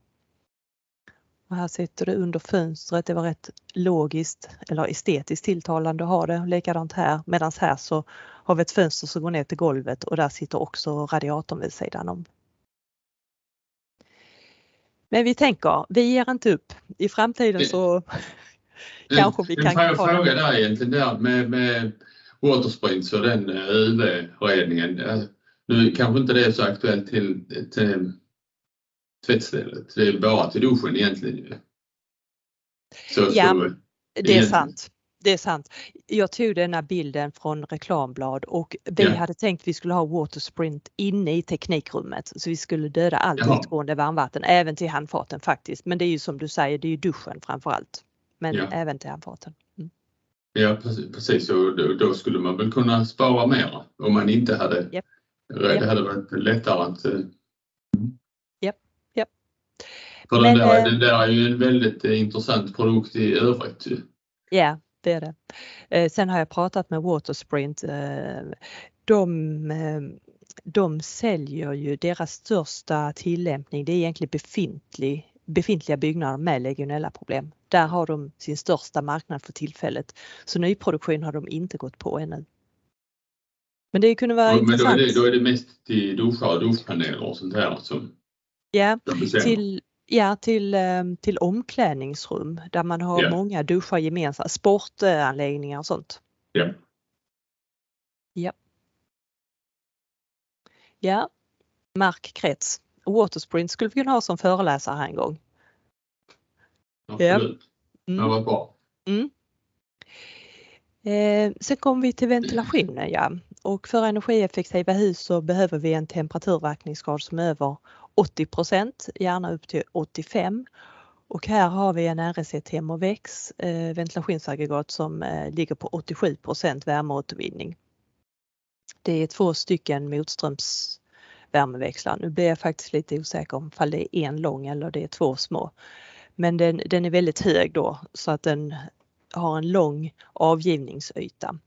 Och här sitter det under fönstret, det var rätt logiskt eller estetiskt tilltalande att ha det. Likadant här, medan här så har vi ett fönster som går ner till golvet och där sitter också radiatorn vid sidan om. Men vi tänker, vi ger inte upp. I framtiden så det, kanske vi kan... Jag fråga dig egentligen där med, med Watersprints och den eh, UV-redningen. Nu kanske inte det är så aktuellt till, till tvättstället. Det är bara till duschen egentligen. Så, ja, så, det är sant det är sant. Jag tog denna bilden från reklamblad och vi ja. hade tänkt vi skulle ha watersprint inne i teknikrummet så vi skulle döda allt Jaha. utgående varmvatten, även till handfaten faktiskt. Men det är ju som du säger, det är ju duschen framför allt. Men ja. även till handfaten. Mm. Ja precis, och då, skulle man väl kunna spara mer om man inte hade... Yep. Det yep. hade varit lättare att... Eh, mm. Japp, japp. För Men, den, där, eh, den där är ju en väldigt intressant produkt i övrigt. Ja, yeah, det är det. Eh, sen har jag pratat med Watersprint. Eh, de, eh, de säljer ju, deras största tillämpning det är egentligen befintlig befintliga byggnader med legionella problem. Där har de sin största marknad för tillfället. Så nyproduktion har de inte gått på ännu. Men det kunde vara ja, intressant. Men då är, det, då är det mest till duschar och duschpaneler och sånt här som Ja, till, Ja, till, eh, till omklädningsrum där man har yeah. många duschar gemensamt, sportanläggningar och sånt. Ja. Ja. Ja, Mark Krets. Watersprint skulle vi kunna ha som föreläsare här en gång. Absolut. Ja. Mm. Det var bra. Mm. Eh, sen kommer vi till ventilationen ja. Och för energieffektiva hus så behöver vi en temperaturverkningsgrad som är över 80 gärna upp till 85 och här har vi en RSE Temovex eh, ventilationsaggregat som eh, ligger på 87 värmeåtervinning. Det är två stycken motströms Nu blir jag faktiskt lite osäker om fall det är en lång eller det är två små. Men den, den är väldigt hög då så att den har en lång avgivningsyta.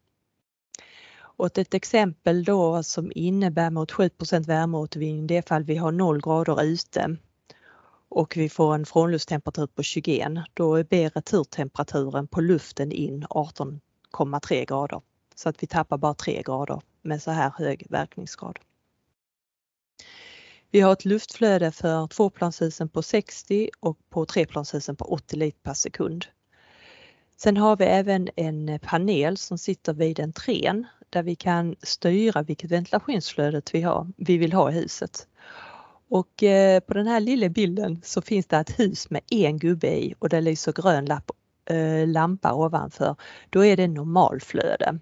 Och ett exempel då som innebär mot 7 värmeåtervinning det är fall vi har 0 grader ute och vi får en frånluftstemperatur på 21. Då blir returtemperaturen på luften in 18,3 grader. Så att vi tappar bara 3 grader med så här hög verkningsgrad. Vi har ett luftflöde för tvåplanshusen på 60 och på treplanshusen på 80 liter per sekund. Sen har vi även en panel som sitter vid entrén där vi kan styra vilket ventilationsflödet vi, har, vi vill ha i huset. Och eh, på den här lilla bilden så finns det ett hus med en gubbe i och det lyser grön lapp, eh, lampa ovanför. Då är det normalflöde.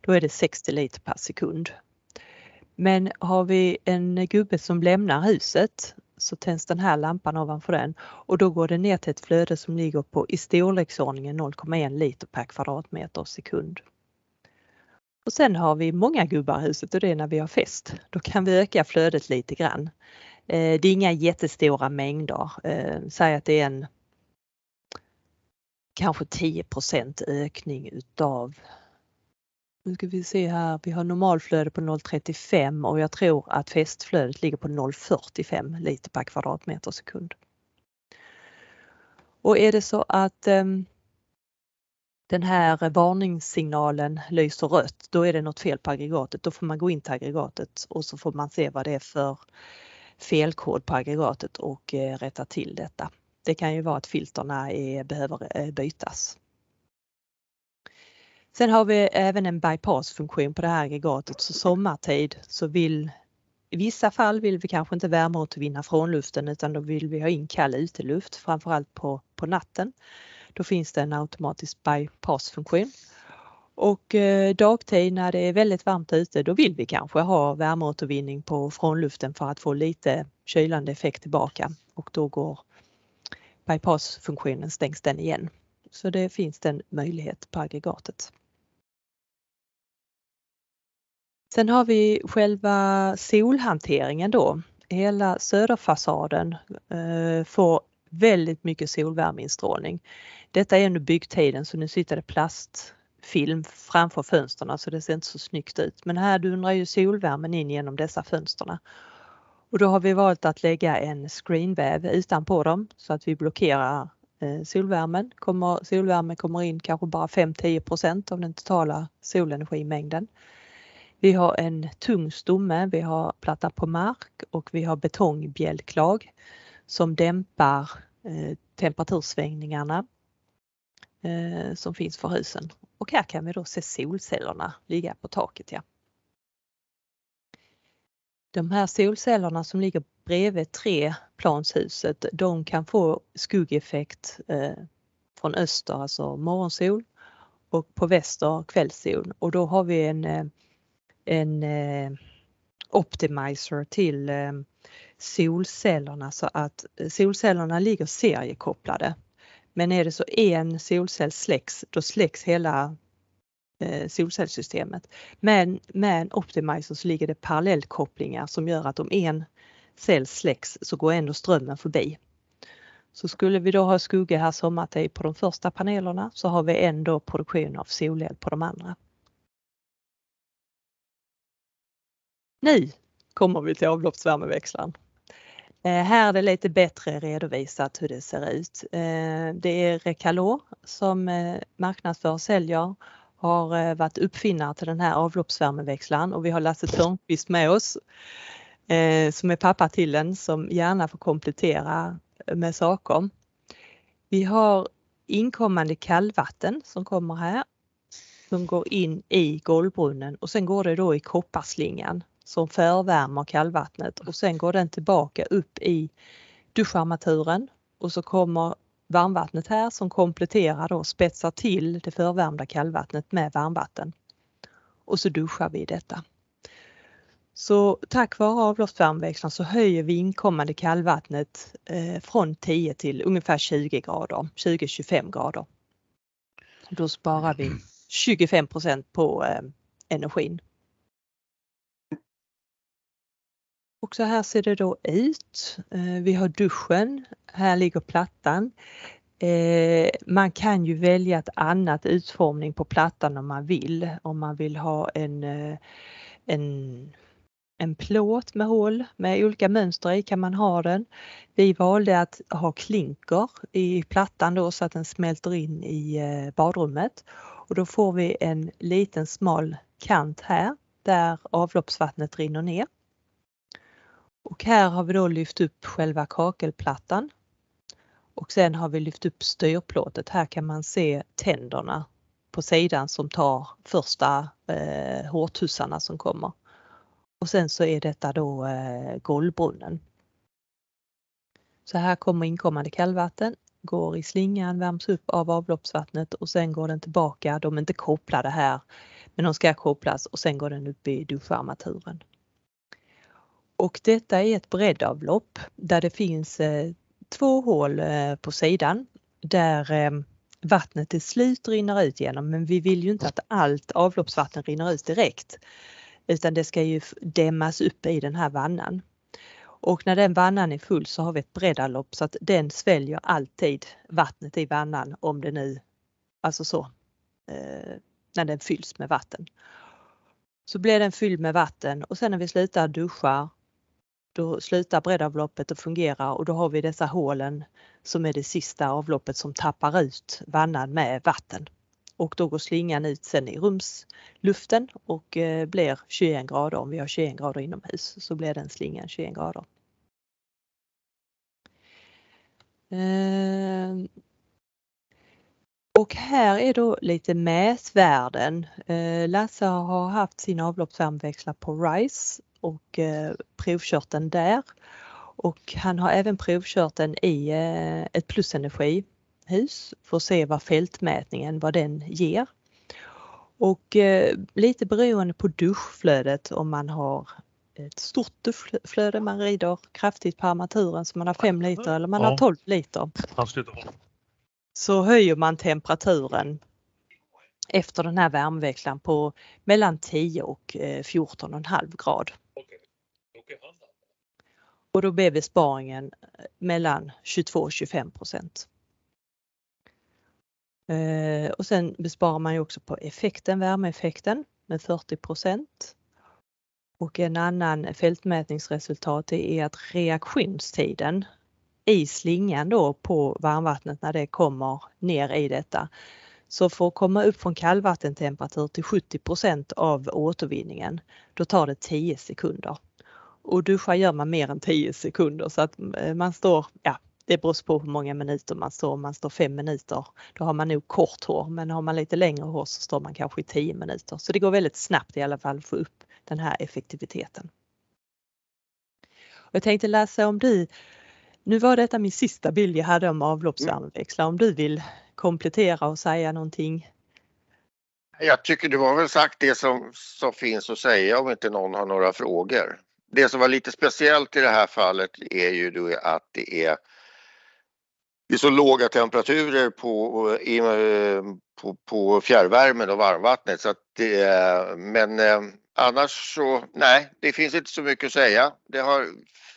Då är det 60 liter per sekund. Men har vi en gubbe som lämnar huset så tänds den här lampan ovanför den och då går det ner till ett flöde som ligger på i storleksordningen 0,1 liter per kvadratmeter och sekund. Och sen har vi många gubbar i huset och det är när vi har fest. Då kan vi öka flödet lite grann. Eh, det är inga jättestora mängder. Eh, säg att det är en kanske 10 ökning utav nu ska vi se här, vi har normalflöde på 0,35 och jag tror att festflödet ligger på 0,45 liter per kvadratmeter sekund. Och är det så att um, den här varningssignalen lyser rött, då är det något fel på aggregatet. Då får man gå in till aggregatet och så får man se vad det är för felkod på aggregatet och eh, rätta till detta. Det kan ju vara att filterna är, behöver eh, bytas. Sen har vi även en bypass-funktion på det här aggregatet så sommartid så vill i vissa fall vill vi kanske inte värmeåtervinna från luften utan då vill vi ha in kall uteluft framförallt på, på natten. Då finns det en automatisk bypass-funktion. Och eh, dagtid när det är väldigt varmt ute, då vill vi kanske ha värmeåtervinning på frånluften för att få lite kylande effekt tillbaka och då går bypass-funktionen, stängs den igen. Så det finns den möjlighet på aggregatet. Sen har vi själva solhanteringen då. Hela söderfasaden eh, får väldigt mycket solvärmeinstrålning. Detta är under byggtiden så nu sitter det plastfilm framför fönstren så det ser inte så snyggt ut. Men här dundrar ju solvärmen in genom dessa fönsterna. Och då har vi valt att lägga en screenväv utanpå dem så att vi blockerar eh, solvärmen. Kommer, solvärmen kommer in kanske bara 5-10 av den totala solenergimängden. Vi har en tung stomme, vi har platta på mark och vi har betongbjälklag som dämpar eh, temperatursvängningarna eh, som finns för husen. Och här kan vi då se solcellerna ligga på taket. Ja. De här solcellerna som ligger bredvid treplanshuset, de kan få skuggeffekt eh, från öster, alltså morgonsol och på väster kvällssol och då har vi en, en optimizer till solcellerna så att eh, solcellerna ligger seriekopplade. Men är det så en solcell släcks, då släcks hela eh, solcellssystemet. Men med en optimizer så ligger det parallellkopplingar som gör att om en cell släcks så går ändå strömmen förbi. Så skulle vi då ha skugga här sommartid på de första panelerna så har vi ändå produktion av solel på de andra. Nu kommer vi till avloppsvärmeväxlaren. Eh, här är det lite bättre redovisat hur det ser ut. Eh, det är Recalo som eh, marknadsför och säljer har varit uppfinnare till den här avloppsvärmeväxlaren och vi har Lasse Törnqvist med oss som är pappa till den som gärna får komplettera med saker. Vi har inkommande kallvatten som kommer här som går in i golvbrunnen och sen går det då i kopparslingan som förvärmer kallvattnet och sen går den tillbaka upp i duscharmaturen och så kommer varmvattnet här som kompletterar och spetsar till det förvärmda kallvattnet med varmvatten. Och så duschar vi detta. Så tack vare avloppsvärmeväxlaren så höjer vi inkommande kallvattnet eh, från 10 till ungefär 20 grader, 20-25 grader. Då sparar vi 25 på eh, energin. Och så här ser det då ut. Eh, vi har duschen, här ligger plattan. Eh, man kan ju välja ett annat utformning på plattan om man vill. Om man vill ha en, eh, en, en plåt med hål med olika mönster i kan man ha den. Vi valde att ha klinker i plattan då så att den smälter in i badrummet och då får vi en liten smal kant här där avloppsvattnet rinner ner. Och här har vi då lyft upp själva kakelplattan och sen har vi lyft upp styrplåtet. Här kan man se tänderna på sidan som tar första eh, hårtussarna som kommer. Och sen så är detta då eh, golvbrunnen. Så här kommer inkommande kallvatten, går i slingan, värms upp av avloppsvattnet och sen går den tillbaka. De är inte kopplade här, men de ska kopplas och sen går den upp i duscharmaturen. Och detta är ett breddavlopp där det finns eh, två hål eh, på sidan där eh, vattnet till slut rinner ut genom men vi vill ju inte att allt avloppsvatten rinner ut direkt utan det ska ju dämmas upp i den här vannan. Och när den vannan är full så har vi ett breddavlopp så att den sväljer alltid vattnet i vannan om det nu, alltså så, när den fylls med vatten. Så blir den fylld med vatten och sen när vi slutar duscha då slutar breddavloppet att fungera och då har vi dessa hålen som är det sista avloppet som tappar ut vannan med vatten. Och då går slingan ut sen i rumsluften och eh, blir 21 grader. Om vi har 21 grader inomhus så blir den slingan 21 grader. Ehm. Och här är då lite mätvärden. Eh, Lasse har haft sin avloppsvärmeväxlar på RISE och eh, provkört den där. Och han har även provkört den i eh, ett plusenergihus för att se vad fältmätningen, vad den ger. Och eh, lite beroende på duschflödet om man har ett stort duschflöde, man rider kraftigt på armaturen så man har 5 liter eller man ja. har 12 liter. Så höjer man temperaturen efter den här värmeväxlaren på mellan 10 och 14,5 grad och i handeln. Och då blev besparingen eh, mellan 22 och 25 procent. Eh, och sen besparar man ju också på effekten, värmeeffekten med 40 procent. Och en annan fältmätningsresultat är att reaktionstiden i slingan då på varmvattnet när det kommer ner i detta. Så för att komma upp från kallvattentemperatur till 70 av återvinningen, då tar det 10 sekunder. Och duscha gör man mer än 10 sekunder så att eh, man står, ja det beror på hur många minuter man står. Om man står 5 minuter då har man nog kort hår men har man lite längre hår så står man kanske i 10 minuter. Så det går väldigt snabbt i alla fall att få upp den här effektiviteten. Och jag tänkte läsa om du, nu var detta min sista bild jag hade om avloppsvärmeväxlar, om du vill komplettera och säga någonting? Jag tycker du har väl sagt det som, som finns att säga om inte någon har några frågor det som var lite speciellt i det här fallet är ju då att det är, det är så låga temperaturer på, i, på, på fjärrvärmen och varmvattnet. Så det, men eh, annars så, nej, det finns inte så mycket att säga. Det har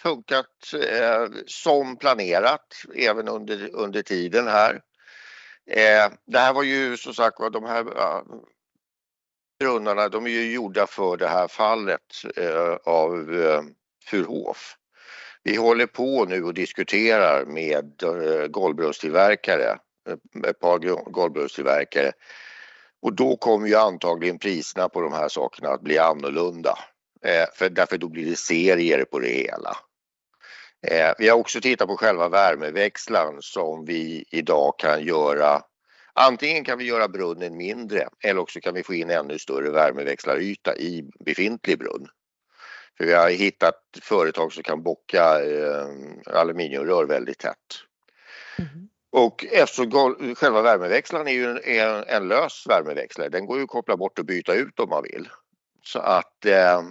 funkat eh, som planerat även under, under tiden här. Eh, det här var ju som sagt var de här brunnarna de är ju gjorda för det här fallet eh, av eh, Furhof. Vi håller på nu och diskuterar med eh, golvbrunnstillverkare, ett par golvbrunnstillverkare och då kommer ju antagligen priserna på de här sakerna att bli annorlunda. för därför då blir det serier på det hela. vi har också tittat på själva värmeväxlaren som vi idag kan göra Antingen kan vi göra brunnen mindre eller också kan vi få in ännu större värmeväxlaryta i befintlig brunn. För vi har hittat företag som kan bocka eh, aluminiumrör väldigt tätt. Mm. Och eftersom själva värmeväxlaren är ju en, en, lös värmeväxlare, den går ju att koppla bort och byta ut om man vill. Så att eh,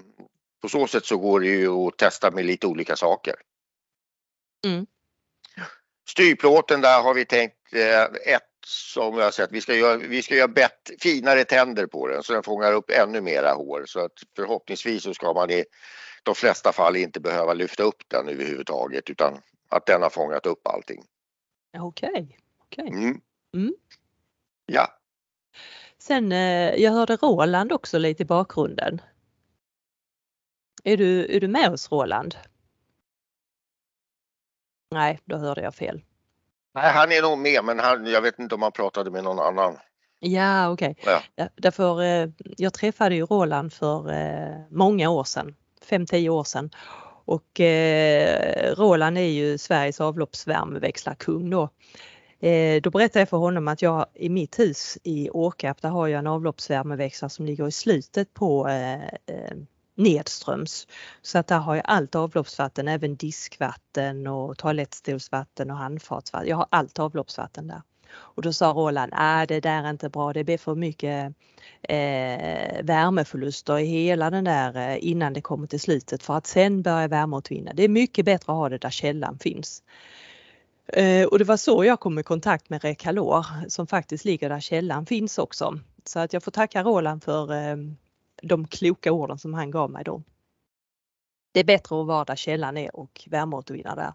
på så sätt så går det ju att testa med lite olika saker. Mm. Styrplåten där har vi tänkt eh, ett som jag sett. Vi ska göra, vi ska göra bett, finare tänder på den så den fångar upp ännu mera hår. Så att förhoppningsvis så ska man i de flesta fall inte behöva lyfta upp den överhuvudtaget utan att den har fångat upp allting. Okej. Okay. okay. Mm. Mm. Ja. Sen eh, jag hörde Roland också lite i bakgrunden. Är du, är du med oss Roland? Nej, då hörde jag fel. Nej, han är nog med men han, jag vet inte om han pratade med någon annan. Ja, okej. Okay. Ja. Därför, eh, jag träffade ju Roland för eh, många år sedan, 5-10 år sedan. Och eh, Roland är ju Sveriges avloppsvärmeväxlarkung då. Då berättade jag för honom att jag i mitt hus i Åkarp, där har jag en avloppsvärmeväxlare som ligger i slutet på nedströms. Så att där har jag allt avloppsvatten, även diskvatten och toalettstolsvatten och handfatsvatten. Jag har allt avloppsvatten där. Och då sa Roland, äh, det där är inte bra, det blir för mycket eh, värmeförluster i hela den där eh, innan det kommer till slutet för att sen börja värmeåtervinna. Det är mycket bättre att ha det där källan finns. Eh, och det var så jag kom i kontakt med Recalor som faktiskt ligger där källan finns också. Så att jag får tacka Roland för eh, de kloka orden som han gav mig då. Det är bättre att vara där källan är och värmeåtervinna där.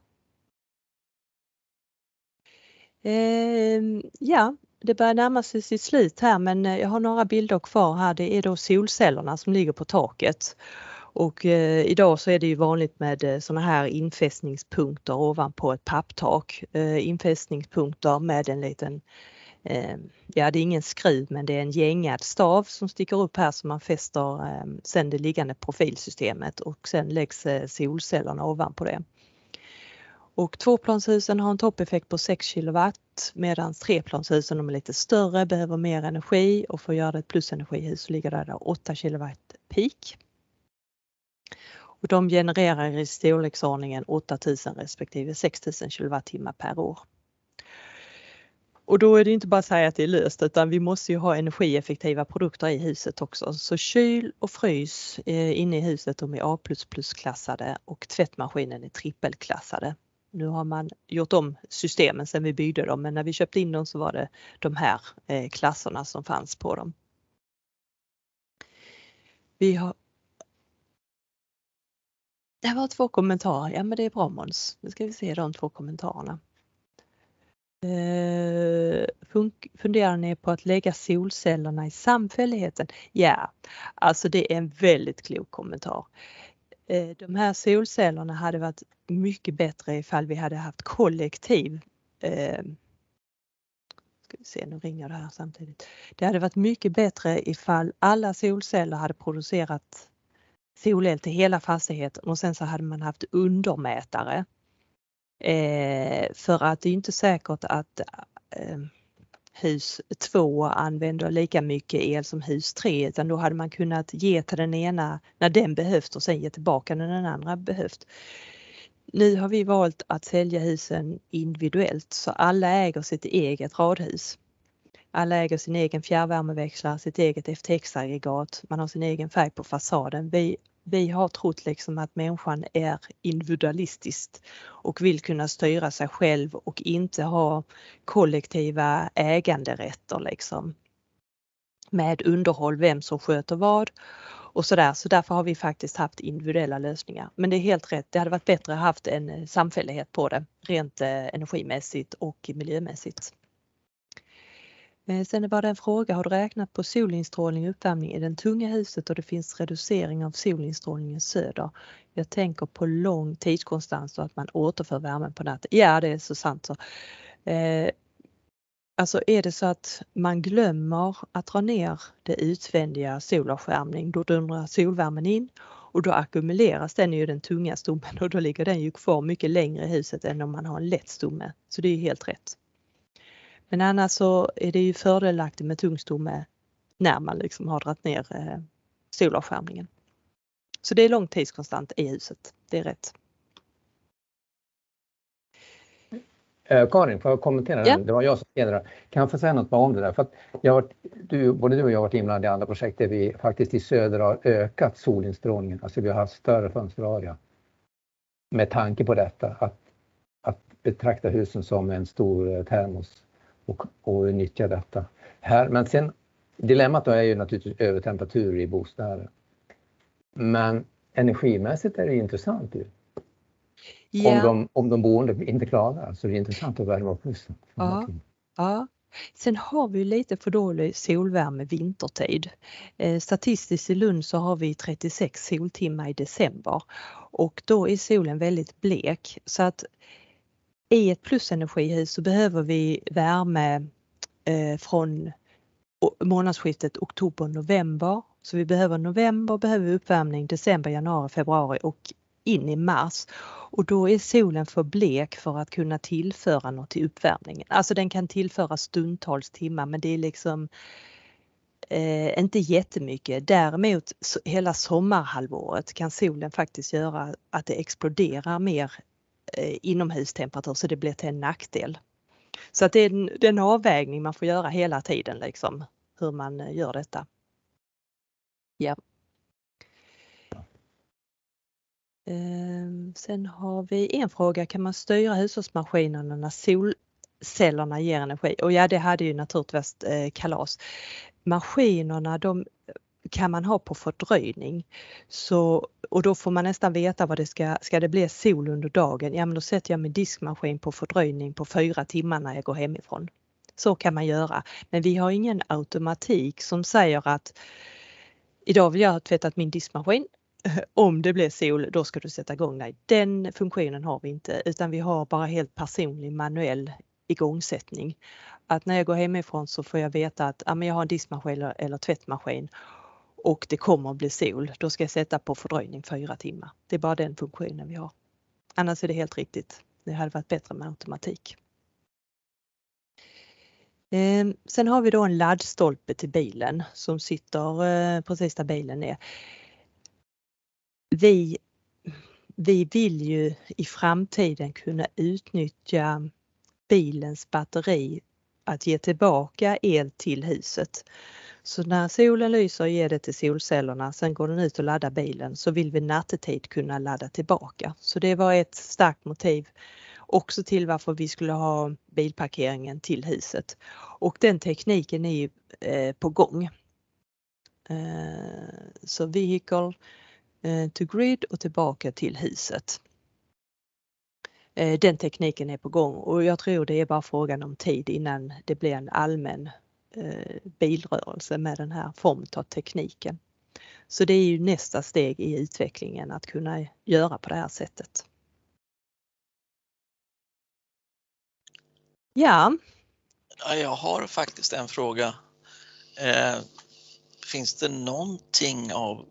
Eh, ja, det börjar närma sig sitt slut här men eh, jag har några bilder kvar här. Det är då solcellerna som ligger på taket. Och eh, idag så är det ju vanligt med eh, sådana här infästningspunkter ovanpå ett papptak. Eh, infästningspunkter med en liten Ehm, ja det är ingen skruv men det är en gängad stav som sticker upp här som man fäster ehm, sen det liggande profilsystemet och sen läggs eh, solcellerna ovanpå det. Och tvåplanshusen har en toppeffekt på 6 kW medan treplanshusen, de är lite större, behöver mer energi och för att göra ett plusenergihus så ligger det där 8 kW peak. Och de genererar i storleksordningen 8000 respektive 6000 kWh per år. Och då är det inte bara så här att det är löst utan vi måste ju ha energieffektiva produkter i huset också. Så kyl och frys eh, inne i huset de är A++ klassade och tvättmaskinen är trippelklassade. Nu har man gjort om systemen sedan vi byggde dem men när vi köpte in dem så var det de här eh, klasserna som fanns på dem. Vi har det var två kommentarer. Ja men det är bra Måns. Nu ska vi se de två kommentarerna. Eh, funderar ni på att lägga solcellerna i samfälligheten? Ja, alltså det är en väldigt klok kommentar. Eh, de här solcellerna hade varit mycket bättre ifall vi hade haft kollektiv eh, ska vi se, nu ringer det här samtidigt. Det hade varit mycket bättre ifall alla solceller hade producerat solel till hela fastigheten och sen så hade man haft undermätare Eh, för att det är inte säkert att eh, hus 2 använder lika mycket el som hus 3 utan då hade man kunnat ge till den ena när den behövt och sen ge tillbaka när den andra behövt. Nu har vi valt att sälja husen individuellt så alla äger sitt eget radhus. Alla äger sin egen fjärrvärmeväxlare, sitt eget FTX-aggregat, man har sin egen färg på fasaden. Vi vi har trott liksom att människan är individualistiskt och vill kunna styra sig själv och inte ha kollektiva äganderätter liksom. Med underhåll, vem som sköter vad och sådär. Så därför har vi faktiskt haft individuella lösningar. Men det är helt rätt, det hade varit bättre att haft en eh, samfällighet på det rent eh, energimässigt och miljömässigt. Eh, sen var det en fråga, har du räknat på solinstrålning och uppvärmning i det tunga huset och det finns reducering av solinstrålningen söder? Jag tänker på lång tidskonstans och att man återför värmen på natten. Ja, det är så sant så. Eh, alltså är det så att man glömmer att dra ner det utvändiga solavskärmning, då dundrar solvärmen in och då ackumuleras den i den tunga stommen och då ligger den ju kvar mycket längre i huset än om man har en lätt stomme. Så det är helt rätt. Men annars så är det ju fördelaktigt med tungstomme när man liksom har dragit ner eh, solavskärmningen. Så det är långtidskonstant i huset, det är rätt. Eh, Karin, får jag kommentera? Ja. Det var jag som ledare. Kan jag få säga något om det där? För jag har, du, både du och jag har varit inblandade i andra projekt där vi faktiskt i söder har ökat solinstrålningen. Alltså vi har haft större fönsterarea. Med tanke på detta, att, att betrakta husen som en stor eh, termos och, och nyttja detta här. Men sen dilemmat då är ju naturligtvis övertemperatur i bostäder. Men energimässigt är det intressant ju. Yeah. Om, de, om de boende inte klarar så är det intressant att värma upp huset. Ja, ja. Sen har vi lite för dålig solvärme vintertid. Eh, statistiskt i Lund så har vi 36 soltimmar i december och då är solen väldigt blek så att i ett plusenergihus så behöver vi värme eh, från månadsskiftet oktober november. Så vi behöver november, behöver uppvärmning december, januari, februari och in i mars och då är solen för blek för att kunna tillföra något till uppvärmningen. Alltså den kan tillföra stundtals timmar men det är liksom eh, inte jättemycket. Däremot så, hela sommarhalvåret kan solen faktiskt göra att det exploderar mer Eh, inomhustemperatur så det blir till en nackdel. Så att det är en, en avvägning man får göra hela tiden liksom hur man eh, gör detta. Ja. Ehm, sen har vi en fråga, kan man styra hushållsmaskinerna när solcellerna ger energi? Och ja, det hade ju naturligtvis eh, kalas. Maskinerna, de kan man ha på fördröjning. Så, och då får man nästan veta vad det ska, ska det bli sol under dagen, ja men då sätter jag min diskmaskin på fördröjning på fyra timmar när jag går hemifrån. Så kan man göra, men vi har ingen automatik som säger att idag vill jag ha tvättat min diskmaskin. Om det blir sol, då ska du sätta igång Nej, Den funktionen har vi inte utan vi har bara helt personlig manuell igångsättning. Att när jag går hemifrån så får jag veta att ja, men jag har en diskmaskin eller, eller tvättmaskin och det kommer att bli sol, då ska jag sätta på fördröjning fyra timmar. Det är bara den funktionen vi har. Annars är det helt riktigt. Det hade varit bättre med automatik. Ehm, sen har vi då en laddstolpe till bilen som sitter eh, precis där bilen är. Vi, vi vill ju i framtiden kunna utnyttja bilens batteri att ge tillbaka el till huset. Så när solen lyser ger det till solcellerna, sen går den ut och laddar bilen så vill vi nattetid kunna ladda tillbaka. Så det var ett starkt motiv också till varför vi skulle ha bilparkeringen till huset. Och den tekniken är ju eh, på gång. Eh, så vehicle eh, to grid och tillbaka till huset. Den tekniken är på gång och jag tror det är bara frågan om tid innan det blir en allmän Eh, bilrörelse med den här Formtat-tekniken. Så det är ju nästa steg i utvecklingen att kunna göra på det här sättet. Ja. Jag har faktiskt en fråga. Eh, finns det någonting av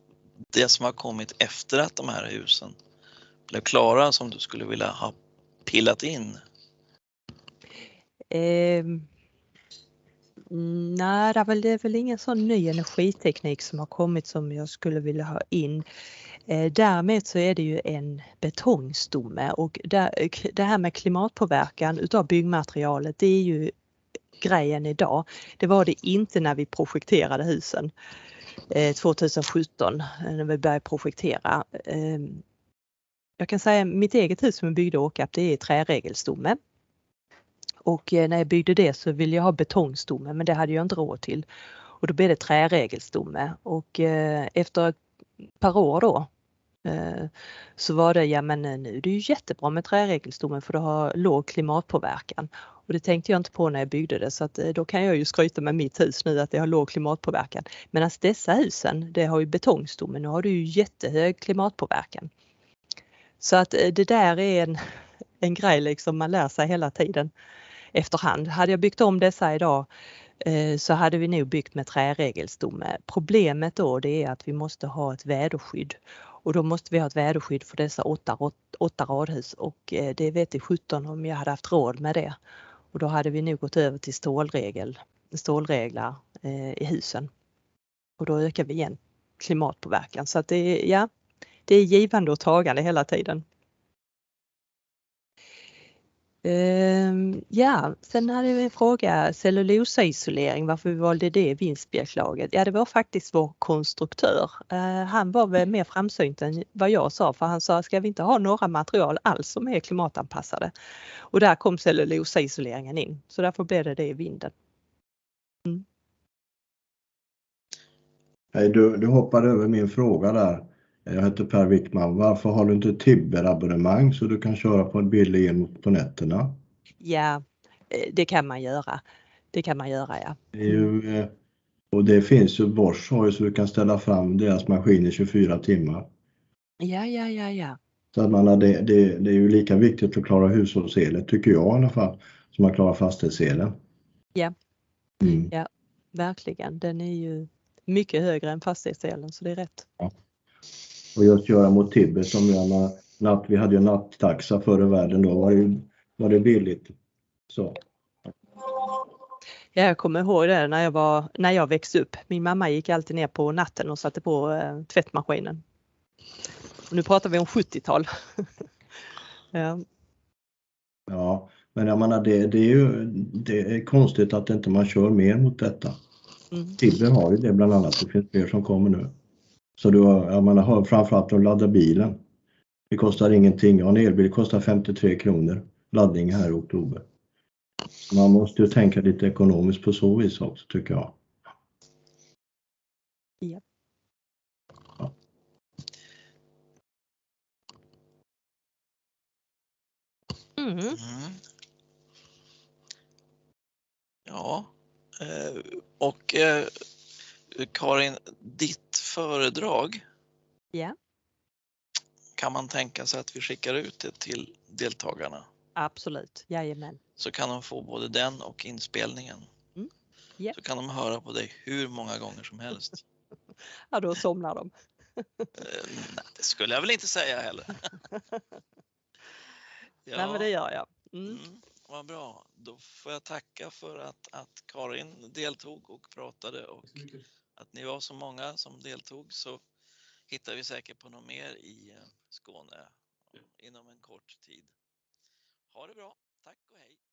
det som har kommit efter att de här husen blev klara som du skulle vilja ha pillat in? Um Mm, nej, det är, väl, det är väl ingen sån ny energiteknik som har kommit som jag skulle vilja ha in. Eh, därmed så är det ju en betongstomme och eh, det här med klimatpåverkan utav byggmaterialet det är ju grejen idag. Det var det inte när vi projekterade husen 2017 eh, när vi började projektera. Ehm, jag kan säga mitt eget hus som är byggde Åkarp det är träregelstomme och eh, när jag byggde det så ville jag ha betongstomme men det hade jag inte råd till. Och då blev det träregelstomme och eh, efter ett par år då eh, så var det, ja men nu det är ju jättebra med träregelstomme för det har låg klimatpåverkan. Och det tänkte jag inte på när jag byggde det så att då kan jag ju skryta med mitt hus nu att det har låg klimatpåverkan. Medan dessa husen, det har ju betongstomme, nu har du ju jättehög klimatpåverkan. Så att det där är en, en grej liksom man lär sig hela tiden efterhand. Hade jag byggt om dessa idag eh, så hade vi nog byggt med träregelstomme. Problemet då det är att vi måste ha ett väderskydd och då måste vi ha ett väderskydd för dessa åtta, åtta radhus och eh, det vet i 17 om jag hade haft råd med det. Och då hade vi nog gått över till stålregel, stålreglar eh, i husen. Och då ökar vi igen klimatpåverkan. Så att det, ja, det är givande och tagande hela tiden. Uh, ja, sen hade vi en fråga, cellulosaisolering, varför vi valde det vinstbjörklaget? Ja, det var faktiskt vår konstruktör. Uh, han var väl mer framsynt än vad jag sa, för han sa, ska vi inte ha några material alls som är klimatanpassade? Och där kom cellulosaisoleringen in, så därför blev det det i vinden. Mm. Hey, du, du hoppade över min fråga där. Jag heter Per Wickman. Varför har du inte Tibber-abonnemang så du kan köra på en billig el på nätterna? Ja, eh, det kan man göra. Det kan man göra, ja. Det ju, eh, och det finns ju, Bosch har ju så du kan ställa fram deras maskin i 24 timmar. Ja, ja, ja, ja. Så att man, det, det, det är ju lika viktigt att klara hushållselen, tycker jag i alla fall, som att klara fastighetselen. Ja, mm. ja verkligen. Den är ju mycket högre än fastighetselen, så det är rätt. Ja och just göra mot Tibber som gärna natt. Vi hade ju nattaxa förr i världen, då var det, var det billigt. Så. Jag kommer ihåg det när jag, var, när jag växte upp. Min mamma gick alltid ner på natten och satte på eh, tvättmaskinen. Och nu pratar vi om 70-tal. ja. ja, men jag menar det, det är ju det är konstigt att inte man kör mer mot detta. Mm. Tibber har ju det bland annat. Det finns fler som kommer nu. Så du jag menar, framförallt att ladda bilen. Det kostar ingenting. Ja, en elbil kostar 53 kronor laddning här i oktober. Man måste ju tänka lite ekonomiskt på så vis också tycker jag. Ja. Mm. mm. Ja, eh, och eh, Karin, ditt föredrag. Ja. Kan man tänka sig att vi skickar ut det till deltagarna? Absolut, jajamän. Så kan de få både den och inspelningen. Mm. Yep. Så kan de höra på dig hur många gånger som helst. ja, då somnar de. Eh, det skulle jag väl inte säga heller. ja. Nej, men det gör jag. Mm. Mm, vad bra, då får jag tacka för att, att Karin deltog och pratade och att ni var så många som deltog så hittar vi säkert på något mer i eh, Skåne inom en kort tid. Ha det bra, tack och hej!